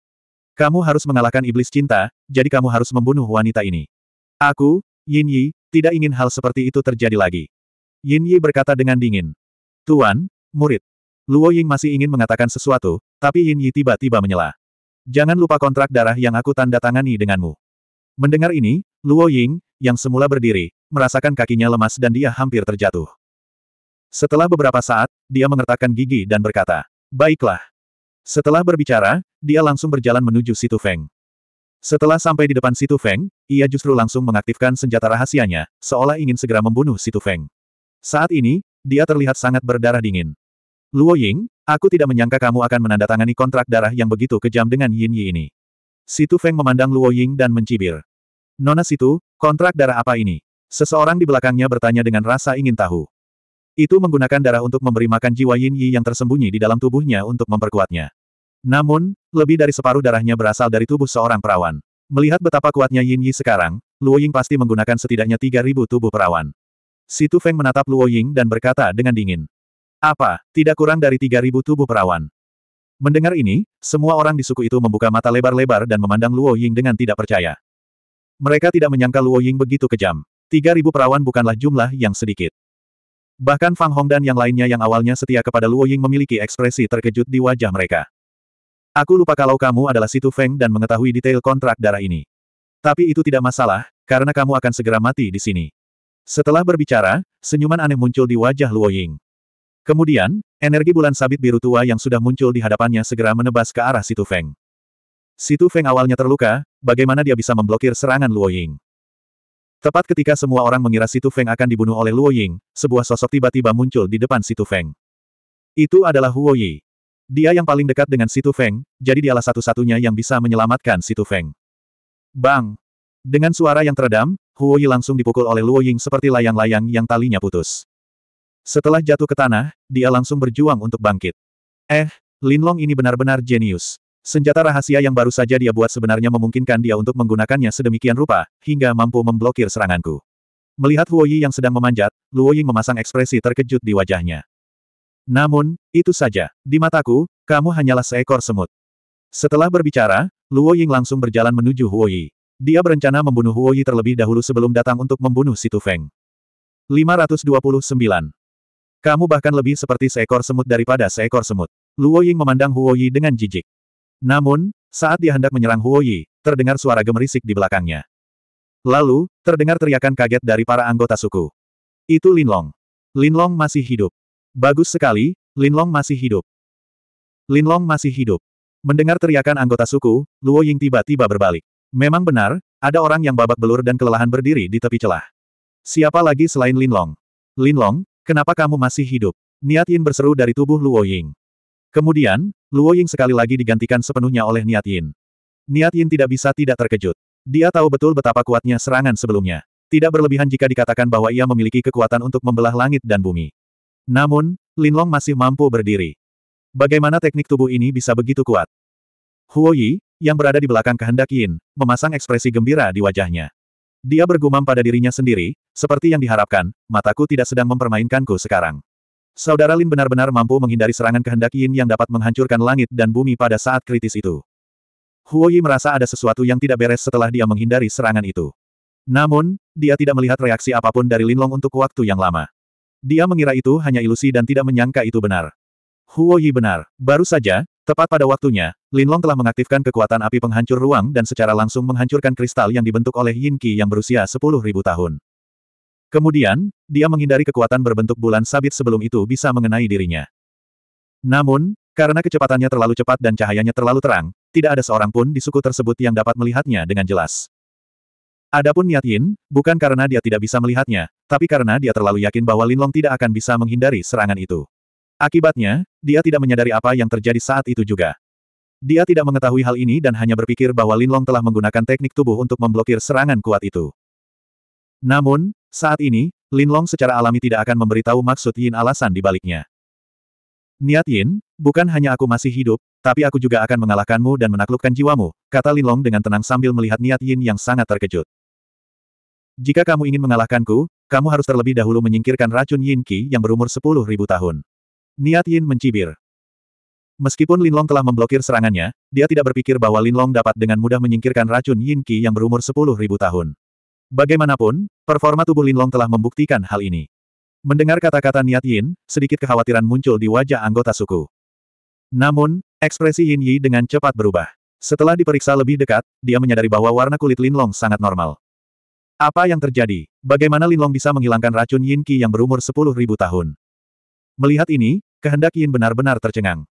Kamu harus mengalahkan iblis cinta, jadi kamu harus membunuh wanita ini. Aku, Yin Yi, tidak ingin hal seperti itu terjadi lagi. Yin Yi berkata dengan dingin. Tuan, murid. Luo Ying masih ingin mengatakan sesuatu, tapi Yin Yi tiba-tiba menyela. Jangan lupa kontrak darah yang aku tanda tangani denganmu. Mendengar ini, Luo Ying, yang semula berdiri, merasakan kakinya lemas dan dia hampir terjatuh. Setelah beberapa saat, dia mengertakkan gigi dan berkata, Baiklah. Setelah berbicara, dia langsung berjalan menuju Situ Feng. Setelah sampai di depan Situ Feng, ia justru langsung mengaktifkan senjata rahasianya, seolah ingin segera membunuh Situ Feng. Saat ini, dia terlihat sangat berdarah dingin. Luo Ying, aku tidak menyangka kamu akan menandatangani kontrak darah yang begitu kejam dengan Yin Yi ini. Situ Feng memandang Luo Ying dan mencibir. Nona situ, kontrak darah apa ini? Seseorang di belakangnya bertanya dengan rasa ingin tahu. Itu menggunakan darah untuk memberi makan jiwa Yin Yi yang tersembunyi di dalam tubuhnya untuk memperkuatnya. Namun, lebih dari separuh darahnya berasal dari tubuh seorang perawan. Melihat betapa kuatnya Yin Yi sekarang, Luo Ying pasti menggunakan setidaknya 3.000 tubuh perawan. Situ Feng menatap Luo Ying dan berkata dengan dingin. Apa, tidak kurang dari 3.000 tubuh perawan? Mendengar ini, semua orang di suku itu membuka mata lebar-lebar dan memandang Luo Ying dengan tidak percaya. Mereka tidak menyangka Luo Ying begitu kejam. Tiga ribu perawan bukanlah jumlah yang sedikit. Bahkan Fang Hong dan yang lainnya yang awalnya setia kepada Luo Ying memiliki ekspresi terkejut di wajah mereka. Aku lupa kalau kamu adalah Situ Feng dan mengetahui detail kontrak darah ini. Tapi itu tidak masalah, karena kamu akan segera mati di sini. Setelah berbicara, senyuman aneh muncul di wajah Luo Ying. Kemudian, energi bulan sabit biru tua yang sudah muncul di hadapannya segera menebas ke arah Situ Feng. Situ Feng awalnya terluka, bagaimana dia bisa memblokir serangan Luo Ying. Tepat ketika semua orang mengira Situ Feng akan dibunuh oleh Luo Ying, sebuah sosok tiba-tiba muncul di depan Situ Feng. Itu adalah Huo Yi. Dia yang paling dekat dengan Situ Feng, jadi dialah satu-satunya yang bisa menyelamatkan Situ Feng. Bang! Dengan suara yang teredam, Huo Yi langsung dipukul oleh Luo Ying seperti layang-layang yang talinya putus. Setelah jatuh ke tanah, dia langsung berjuang untuk bangkit. Eh, Linlong ini benar-benar jenius. Senjata rahasia yang baru saja dia buat sebenarnya memungkinkan dia untuk menggunakannya sedemikian rupa, hingga mampu memblokir seranganku. Melihat Huoyi yang sedang memanjat, Luoying memasang ekspresi terkejut di wajahnya. Namun, itu saja. Di mataku, kamu hanyalah seekor semut. Setelah berbicara, Luoying langsung berjalan menuju Huoyi. Dia berencana membunuh Huoyi terlebih dahulu sebelum datang untuk membunuh Situ Feng. 529. Kamu bahkan lebih seperti seekor semut daripada seekor semut. Luoying memandang Huoyi dengan jijik. Namun, saat dia hendak menyerang Huo Yi, terdengar suara gemerisik di belakangnya. Lalu, terdengar teriakan kaget dari para anggota suku. Itu Linlong. Linlong masih hidup. Bagus sekali, Linlong masih hidup. Linlong masih hidup. Mendengar teriakan anggota suku, Luo Ying tiba-tiba berbalik. Memang benar, ada orang yang babak belur dan kelelahan berdiri di tepi celah. Siapa lagi selain Linlong? Linlong, kenapa kamu masih hidup? Niat Yin berseru dari tubuh Luo Ying. Kemudian, Luo Ying sekali lagi digantikan sepenuhnya oleh Niat Yin. Niat Yin tidak bisa tidak terkejut. Dia tahu betul betapa kuatnya serangan sebelumnya. Tidak berlebihan jika dikatakan bahwa ia memiliki kekuatan untuk membelah langit dan bumi. Namun, Lin Long masih mampu berdiri. Bagaimana teknik tubuh ini bisa begitu kuat? Huo Yi, yang berada di belakang kehendak Yin, memasang ekspresi gembira di wajahnya. Dia bergumam pada dirinya sendiri, seperti yang diharapkan, mataku tidak sedang mempermainkanku sekarang. Saudara Lin benar-benar mampu menghindari serangan kehendak Yin yang dapat menghancurkan langit dan bumi pada saat kritis itu. Huo Yi merasa ada sesuatu yang tidak beres setelah dia menghindari serangan itu. Namun, dia tidak melihat reaksi apapun dari Lin Long untuk waktu yang lama. Dia mengira itu hanya ilusi dan tidak menyangka itu benar. Huo Yi benar. Baru saja, tepat pada waktunya, Lin Long telah mengaktifkan kekuatan api penghancur ruang dan secara langsung menghancurkan kristal yang dibentuk oleh Yin Qi yang berusia 10.000 tahun. Kemudian, dia menghindari kekuatan berbentuk bulan sabit sebelum itu bisa mengenai dirinya. Namun, karena kecepatannya terlalu cepat dan cahayanya terlalu terang, tidak ada seorang pun di suku tersebut yang dapat melihatnya dengan jelas. Adapun Niat Yin, bukan karena dia tidak bisa melihatnya, tapi karena dia terlalu yakin bahwa Linlong tidak akan bisa menghindari serangan itu. Akibatnya, dia tidak menyadari apa yang terjadi saat itu juga. Dia tidak mengetahui hal ini dan hanya berpikir bahwa Linlong telah menggunakan teknik tubuh untuk memblokir serangan kuat itu. Namun, saat ini, Lin Long secara alami tidak akan memberitahu maksud Yin alasan di baliknya. Niat Yin, bukan hanya aku masih hidup, tapi aku juga akan mengalahkanmu dan menaklukkan jiwamu, kata Lin Long dengan tenang sambil melihat niat Yin yang sangat terkejut. Jika kamu ingin mengalahkanku, kamu harus terlebih dahulu menyingkirkan racun Yin Qi yang berumur 10.000 tahun. Niat Yin mencibir. Meskipun Linlong telah memblokir serangannya, dia tidak berpikir bahwa Linlong dapat dengan mudah menyingkirkan racun Yin Qi yang berumur 10.000 tahun. Bagaimanapun, performa tubuh Linlong telah membuktikan hal ini. Mendengar kata-kata Niat Yin, sedikit kekhawatiran muncul di wajah anggota suku. Namun, ekspresi Yin Yi dengan cepat berubah. Setelah diperiksa lebih dekat, dia menyadari bahwa warna kulit Linlong sangat normal. Apa yang terjadi? Bagaimana Linlong bisa menghilangkan racun Yin Qi yang berumur 10.000 tahun? Melihat ini, kehendak Yin benar-benar tercengang.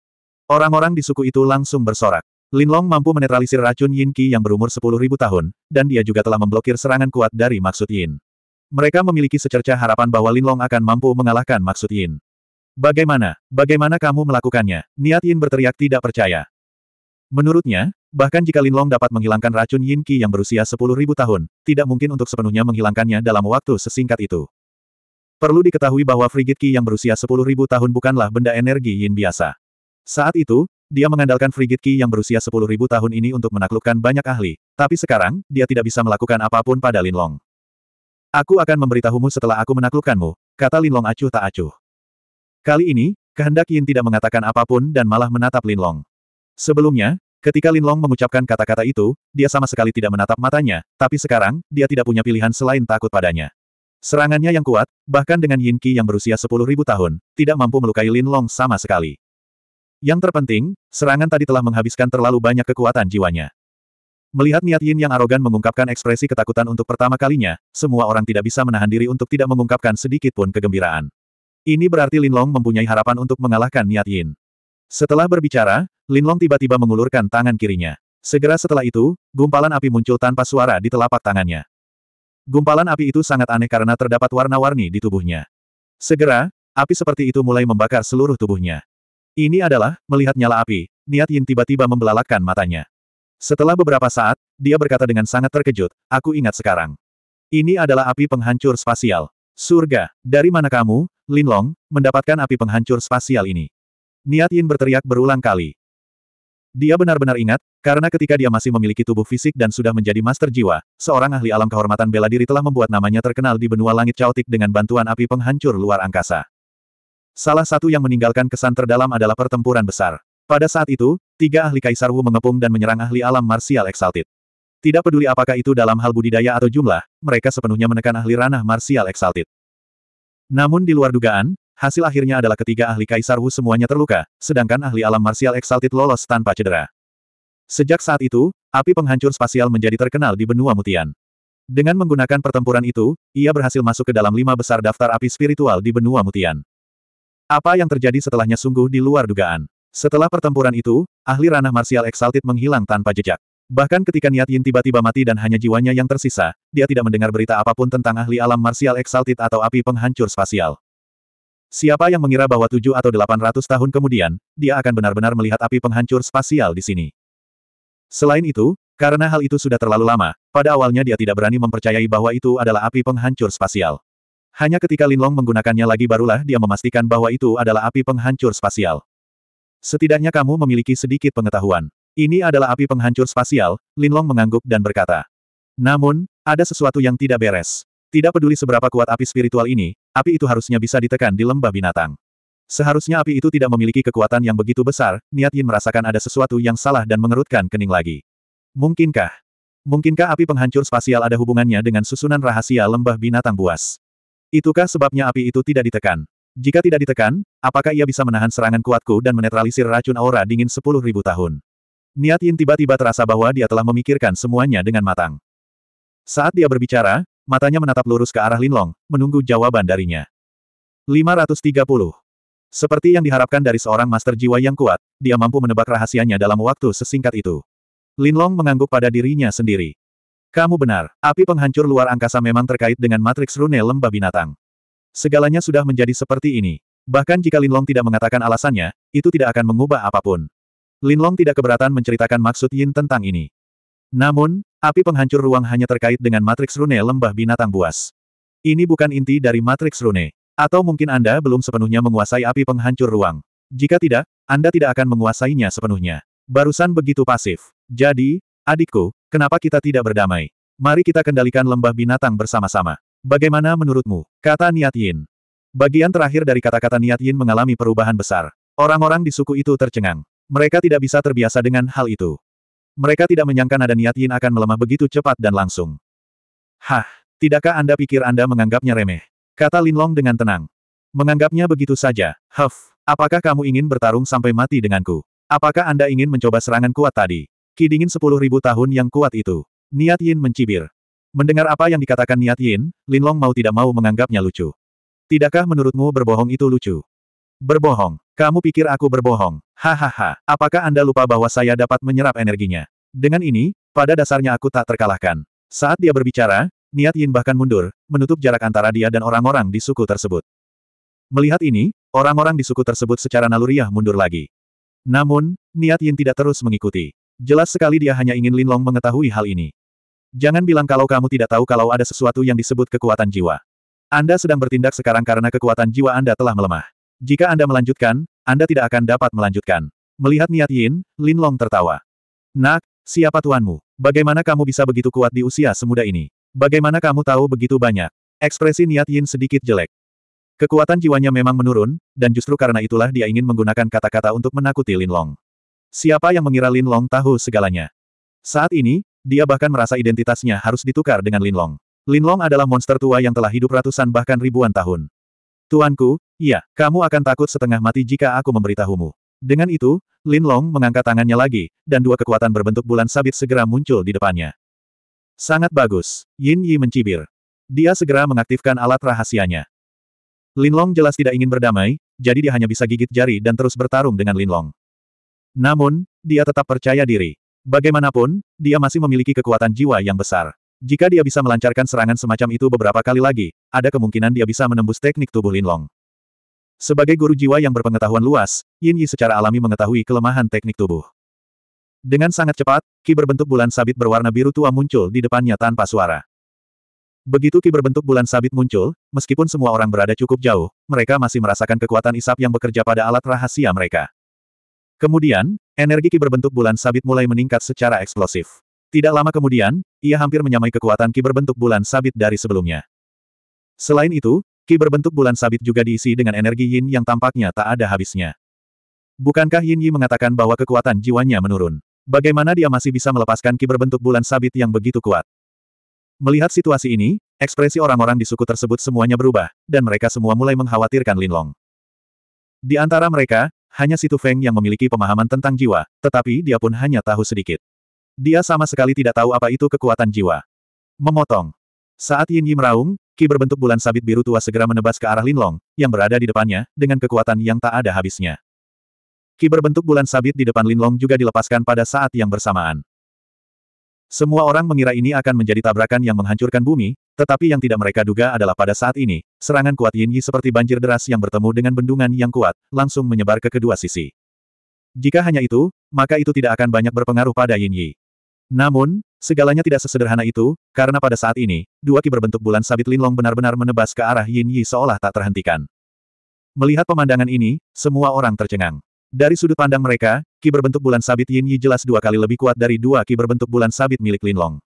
Orang-orang di suku itu langsung bersorak. Linlong mampu menetralisir racun Yin Qi yang berumur 10.000 tahun, dan dia juga telah memblokir serangan kuat dari maksud Yin. Mereka memiliki secerca harapan bahwa Linlong akan mampu mengalahkan maksud Yin. Bagaimana? Bagaimana kamu melakukannya? Niat Yin berteriak tidak percaya. Menurutnya, bahkan jika Linlong dapat menghilangkan racun Yin Qi yang berusia 10.000 tahun, tidak mungkin untuk sepenuhnya menghilangkannya dalam waktu sesingkat itu. Perlu diketahui bahwa frigit Qi yang berusia 10.000 tahun bukanlah benda energi Yin biasa. Saat itu, dia mengandalkan frigid Ki yang berusia 10.000 tahun ini untuk menaklukkan banyak ahli, tapi sekarang, dia tidak bisa melakukan apapun pada Lin Long. Aku akan memberitahumu setelah aku menaklukkanmu, kata Lin Long acuh tak acuh. Kali ini, kehendak Yin tidak mengatakan apapun dan malah menatap Lin Long. Sebelumnya, ketika Lin Long mengucapkan kata-kata itu, dia sama sekali tidak menatap matanya, tapi sekarang, dia tidak punya pilihan selain takut padanya. Serangannya yang kuat, bahkan dengan Yin Qi yang berusia 10.000 tahun, tidak mampu melukai Lin Long sama sekali. Yang terpenting, serangan tadi telah menghabiskan terlalu banyak kekuatan jiwanya. Melihat niat Yin yang arogan mengungkapkan ekspresi ketakutan untuk pertama kalinya, semua orang tidak bisa menahan diri untuk tidak mengungkapkan sedikit pun kegembiraan. Ini berarti Lin Long mempunyai harapan untuk mengalahkan niat Yin. Setelah berbicara, Lin Long tiba-tiba mengulurkan tangan kirinya. Segera setelah itu, gumpalan api muncul tanpa suara di telapak tangannya. Gumpalan api itu sangat aneh karena terdapat warna-warni di tubuhnya. Segera, api seperti itu mulai membakar seluruh tubuhnya. Ini adalah, melihat nyala api, Niat Yin tiba-tiba membelalakkan matanya. Setelah beberapa saat, dia berkata dengan sangat terkejut, aku ingat sekarang. Ini adalah api penghancur spasial. Surga, dari mana kamu, Linlong, mendapatkan api penghancur spasial ini? Niat Yin berteriak berulang kali. Dia benar-benar ingat, karena ketika dia masih memiliki tubuh fisik dan sudah menjadi master jiwa, seorang ahli alam kehormatan bela diri telah membuat namanya terkenal di benua langit caotik dengan bantuan api penghancur luar angkasa. Salah satu yang meninggalkan kesan terdalam adalah pertempuran besar. Pada saat itu, tiga ahli Kaisar Wu mengepung dan menyerang ahli alam marsial Exalted. Tidak peduli apakah itu dalam hal budidaya atau jumlah, mereka sepenuhnya menekan ahli ranah marsial Exalted. Namun di luar dugaan, hasil akhirnya adalah ketiga ahli Kaisar Wu semuanya terluka, sedangkan ahli alam marsial Exalted lolos tanpa cedera. Sejak saat itu, api penghancur spasial menjadi terkenal di benua Mutian. Dengan menggunakan pertempuran itu, ia berhasil masuk ke dalam lima besar daftar api spiritual di benua Mutian. Apa yang terjadi setelahnya sungguh di luar dugaan. Setelah pertempuran itu, ahli ranah marsial Exalted menghilang tanpa jejak. Bahkan ketika Niat Yin tiba-tiba mati dan hanya jiwanya yang tersisa, dia tidak mendengar berita apapun tentang ahli alam marsial Exalted atau api penghancur spasial. Siapa yang mengira bahwa tujuh atau delapan ratus tahun kemudian, dia akan benar-benar melihat api penghancur spasial di sini. Selain itu, karena hal itu sudah terlalu lama, pada awalnya dia tidak berani mempercayai bahwa itu adalah api penghancur spasial. Hanya ketika Linlong menggunakannya lagi barulah dia memastikan bahwa itu adalah api penghancur spasial. Setidaknya kamu memiliki sedikit pengetahuan. Ini adalah api penghancur spasial, Linlong mengangguk dan berkata. Namun, ada sesuatu yang tidak beres. Tidak peduli seberapa kuat api spiritual ini, api itu harusnya bisa ditekan di lembah binatang. Seharusnya api itu tidak memiliki kekuatan yang begitu besar, Niat Yin merasakan ada sesuatu yang salah dan mengerutkan kening lagi. Mungkinkah? Mungkinkah api penghancur spasial ada hubungannya dengan susunan rahasia lembah binatang buas? Itukah sebabnya api itu tidak ditekan? Jika tidak ditekan, apakah ia bisa menahan serangan kuatku dan menetralisir racun aura dingin sepuluh ribu tahun? Niat Yin tiba-tiba terasa bahwa dia telah memikirkan semuanya dengan matang. Saat dia berbicara, matanya menatap lurus ke arah Linlong, menunggu jawaban darinya. 530. Seperti yang diharapkan dari seorang master jiwa yang kuat, dia mampu menebak rahasianya dalam waktu sesingkat itu. Linlong mengangguk pada dirinya sendiri. Kamu benar, api penghancur luar angkasa memang terkait dengan matriks rune lembah binatang. Segalanya sudah menjadi seperti ini. Bahkan jika Linlong tidak mengatakan alasannya, itu tidak akan mengubah apapun. Linlong tidak keberatan menceritakan maksud Yin tentang ini. Namun, api penghancur ruang hanya terkait dengan matriks rune lembah binatang buas. Ini bukan inti dari matriks rune. Atau mungkin Anda belum sepenuhnya menguasai api penghancur ruang. Jika tidak, Anda tidak akan menguasainya sepenuhnya. Barusan begitu pasif. Jadi, Adikku, kenapa kita tidak berdamai? Mari kita kendalikan lembah binatang bersama-sama. Bagaimana menurutmu? Kata Niat Yin. Bagian terakhir dari kata-kata Niat Yin mengalami perubahan besar. Orang-orang di suku itu tercengang. Mereka tidak bisa terbiasa dengan hal itu. Mereka tidak menyangka nada Niat Yin akan melemah begitu cepat dan langsung. Hah, tidakkah Anda pikir Anda menganggapnya remeh? Kata Lin Long dengan tenang. Menganggapnya begitu saja, Huff, apakah kamu ingin bertarung sampai mati denganku? Apakah Anda ingin mencoba serangan kuat tadi? Ki dingin sepuluh ribu tahun yang kuat itu. Niat Yin mencibir. Mendengar apa yang dikatakan Niat Yin, Lin Long mau tidak mau menganggapnya lucu. Tidakkah menurutmu berbohong itu lucu? Berbohong. Kamu pikir aku berbohong? Hahaha. Apakah Anda lupa bahwa saya dapat menyerap energinya? Dengan ini, pada dasarnya aku tak terkalahkan. Saat dia berbicara, Niat Yin bahkan mundur, menutup jarak antara dia dan orang-orang di suku tersebut. Melihat ini, orang-orang di suku tersebut secara naluriah mundur lagi. Namun, Niat Yin tidak terus mengikuti. Jelas sekali dia hanya ingin Linlong mengetahui hal ini. Jangan bilang kalau kamu tidak tahu kalau ada sesuatu yang disebut kekuatan jiwa. Anda sedang bertindak sekarang karena kekuatan jiwa Anda telah melemah. Jika Anda melanjutkan, Anda tidak akan dapat melanjutkan. Melihat niat Yin, Lin Long tertawa. Nak, siapa tuanmu? Bagaimana kamu bisa begitu kuat di usia semuda ini? Bagaimana kamu tahu begitu banyak? Ekspresi niat Yin sedikit jelek. Kekuatan jiwanya memang menurun, dan justru karena itulah dia ingin menggunakan kata-kata untuk menakuti Lin Long. Siapa yang mengira Lin Long tahu segalanya? Saat ini, dia bahkan merasa identitasnya harus ditukar dengan Lin Long. Lin Long adalah monster tua yang telah hidup ratusan bahkan ribuan tahun. Tuanku, iya, kamu akan takut setengah mati jika aku memberitahumu. Dengan itu, Lin Long mengangkat tangannya lagi, dan dua kekuatan berbentuk bulan sabit segera muncul di depannya. Sangat bagus, Yin Yi mencibir. Dia segera mengaktifkan alat rahasianya. Lin Long jelas tidak ingin berdamai, jadi dia hanya bisa gigit jari dan terus bertarung dengan Lin Long. Namun, dia tetap percaya diri. Bagaimanapun, dia masih memiliki kekuatan jiwa yang besar. Jika dia bisa melancarkan serangan semacam itu beberapa kali lagi, ada kemungkinan dia bisa menembus teknik tubuh Linlong. Sebagai guru jiwa yang berpengetahuan luas, Yin Yi secara alami mengetahui kelemahan teknik tubuh. Dengan sangat cepat, ki berbentuk bulan sabit berwarna biru tua muncul di depannya tanpa suara. Begitu ki berbentuk bulan sabit muncul, meskipun semua orang berada cukup jauh, mereka masih merasakan kekuatan isap yang bekerja pada alat rahasia mereka. Kemudian, energi Ki berbentuk bulan sabit mulai meningkat secara eksplosif. Tidak lama kemudian, ia hampir menyamai kekuatan Ki berbentuk bulan sabit dari sebelumnya. Selain itu, Ki berbentuk bulan sabit juga diisi dengan energi yin yang tampaknya tak ada habisnya. Bukankah Yin Yi mengatakan bahwa kekuatan jiwanya menurun? Bagaimana dia masih bisa melepaskan ki berbentuk bulan sabit yang begitu kuat? Melihat situasi ini, ekspresi orang-orang di suku tersebut semuanya berubah, dan mereka semua mulai mengkhawatirkan Linlong. Di antara mereka, hanya Situ Feng yang memiliki pemahaman tentang jiwa, tetapi dia pun hanya tahu sedikit. Dia sama sekali tidak tahu apa itu kekuatan jiwa. Memotong. Saat Yin Yi meraung, ki berbentuk bulan sabit biru tua segera menebas ke arah Linlong, yang berada di depannya, dengan kekuatan yang tak ada habisnya. Ki berbentuk bulan sabit di depan Linlong juga dilepaskan pada saat yang bersamaan. Semua orang mengira ini akan menjadi tabrakan yang menghancurkan bumi, tetapi yang tidak mereka duga adalah pada saat ini, serangan kuat Yin Yi seperti banjir deras yang bertemu dengan bendungan yang kuat, langsung menyebar ke kedua sisi. Jika hanya itu, maka itu tidak akan banyak berpengaruh pada Yin Yi. Namun, segalanya tidak sesederhana itu, karena pada saat ini, dua ki berbentuk bulan sabit linlong benar-benar menebas ke arah Yin Yi seolah tak terhentikan. Melihat pemandangan ini, semua orang tercengang. Dari sudut pandang mereka, ki berbentuk bulan sabit Yin Yi jelas dua kali lebih kuat dari dua ki berbentuk bulan sabit milik Lin Long.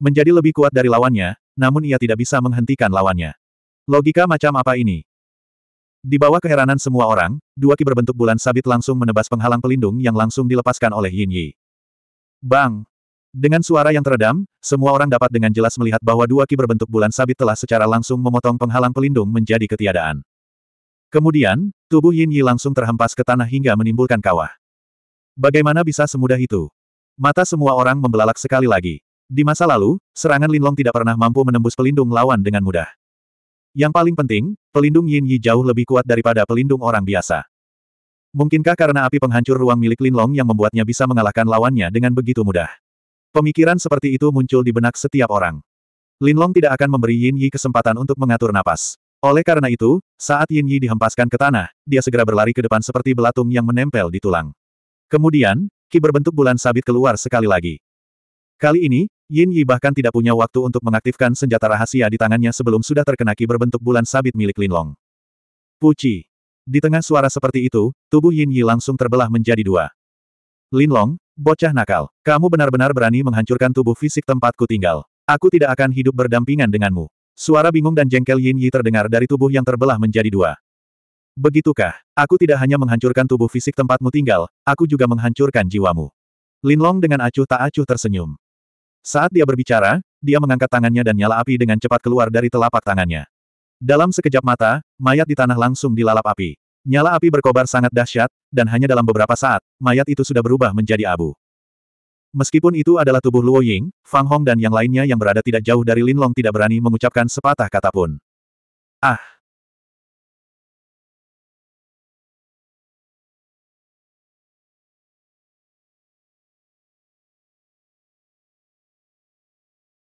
Menjadi lebih kuat dari lawannya, namun ia tidak bisa menghentikan lawannya. Logika macam apa ini? Di bawah keheranan semua orang, dua ki berbentuk bulan sabit langsung menebas penghalang pelindung yang langsung dilepaskan oleh Yin Yi. Bang! Dengan suara yang teredam, semua orang dapat dengan jelas melihat bahwa dua ki berbentuk bulan sabit telah secara langsung memotong penghalang pelindung menjadi ketiadaan. Kemudian, tubuh Yin Yi langsung terhempas ke tanah hingga menimbulkan kawah. Bagaimana bisa semudah itu? Mata semua orang membelalak sekali lagi. Di masa lalu, serangan Linlong tidak pernah mampu menembus pelindung lawan dengan mudah. Yang paling penting, pelindung Yin Yi jauh lebih kuat daripada pelindung orang biasa. Mungkinkah karena api penghancur ruang milik Linlong yang membuatnya bisa mengalahkan lawannya dengan begitu mudah? Pemikiran seperti itu muncul di benak setiap orang. Linlong tidak akan memberi Yin Yi kesempatan untuk mengatur napas. Oleh karena itu, saat Yin Yi dihempaskan ke tanah, dia segera berlari ke depan seperti belatung yang menempel di tulang. Kemudian, ki berbentuk bulan sabit keluar sekali lagi. Kali ini, Yin Yi bahkan tidak punya waktu untuk mengaktifkan senjata rahasia di tangannya sebelum sudah terkena ki berbentuk bulan sabit milik Lin Long. Puci. Di tengah suara seperti itu, tubuh Yin Yi langsung terbelah menjadi dua. Lin Long, bocah nakal, kamu benar-benar berani menghancurkan tubuh fisik tempatku tinggal. Aku tidak akan hidup berdampingan denganmu. Suara bingung dan jengkel Yin Yi terdengar dari tubuh yang terbelah menjadi dua. Begitukah, aku tidak hanya menghancurkan tubuh fisik tempatmu tinggal, aku juga menghancurkan jiwamu. Lin Long dengan acuh tak acuh tersenyum. Saat dia berbicara, dia mengangkat tangannya dan nyala api dengan cepat keluar dari telapak tangannya. Dalam sekejap mata, mayat di tanah langsung dilalap api. Nyala api berkobar sangat dahsyat, dan hanya dalam beberapa saat, mayat itu sudah berubah menjadi abu. Meskipun itu adalah tubuh Luo Ying, Fang Hong dan yang lainnya yang berada tidak jauh dari Lin Long tidak berani mengucapkan sepatah kata pun. Ah!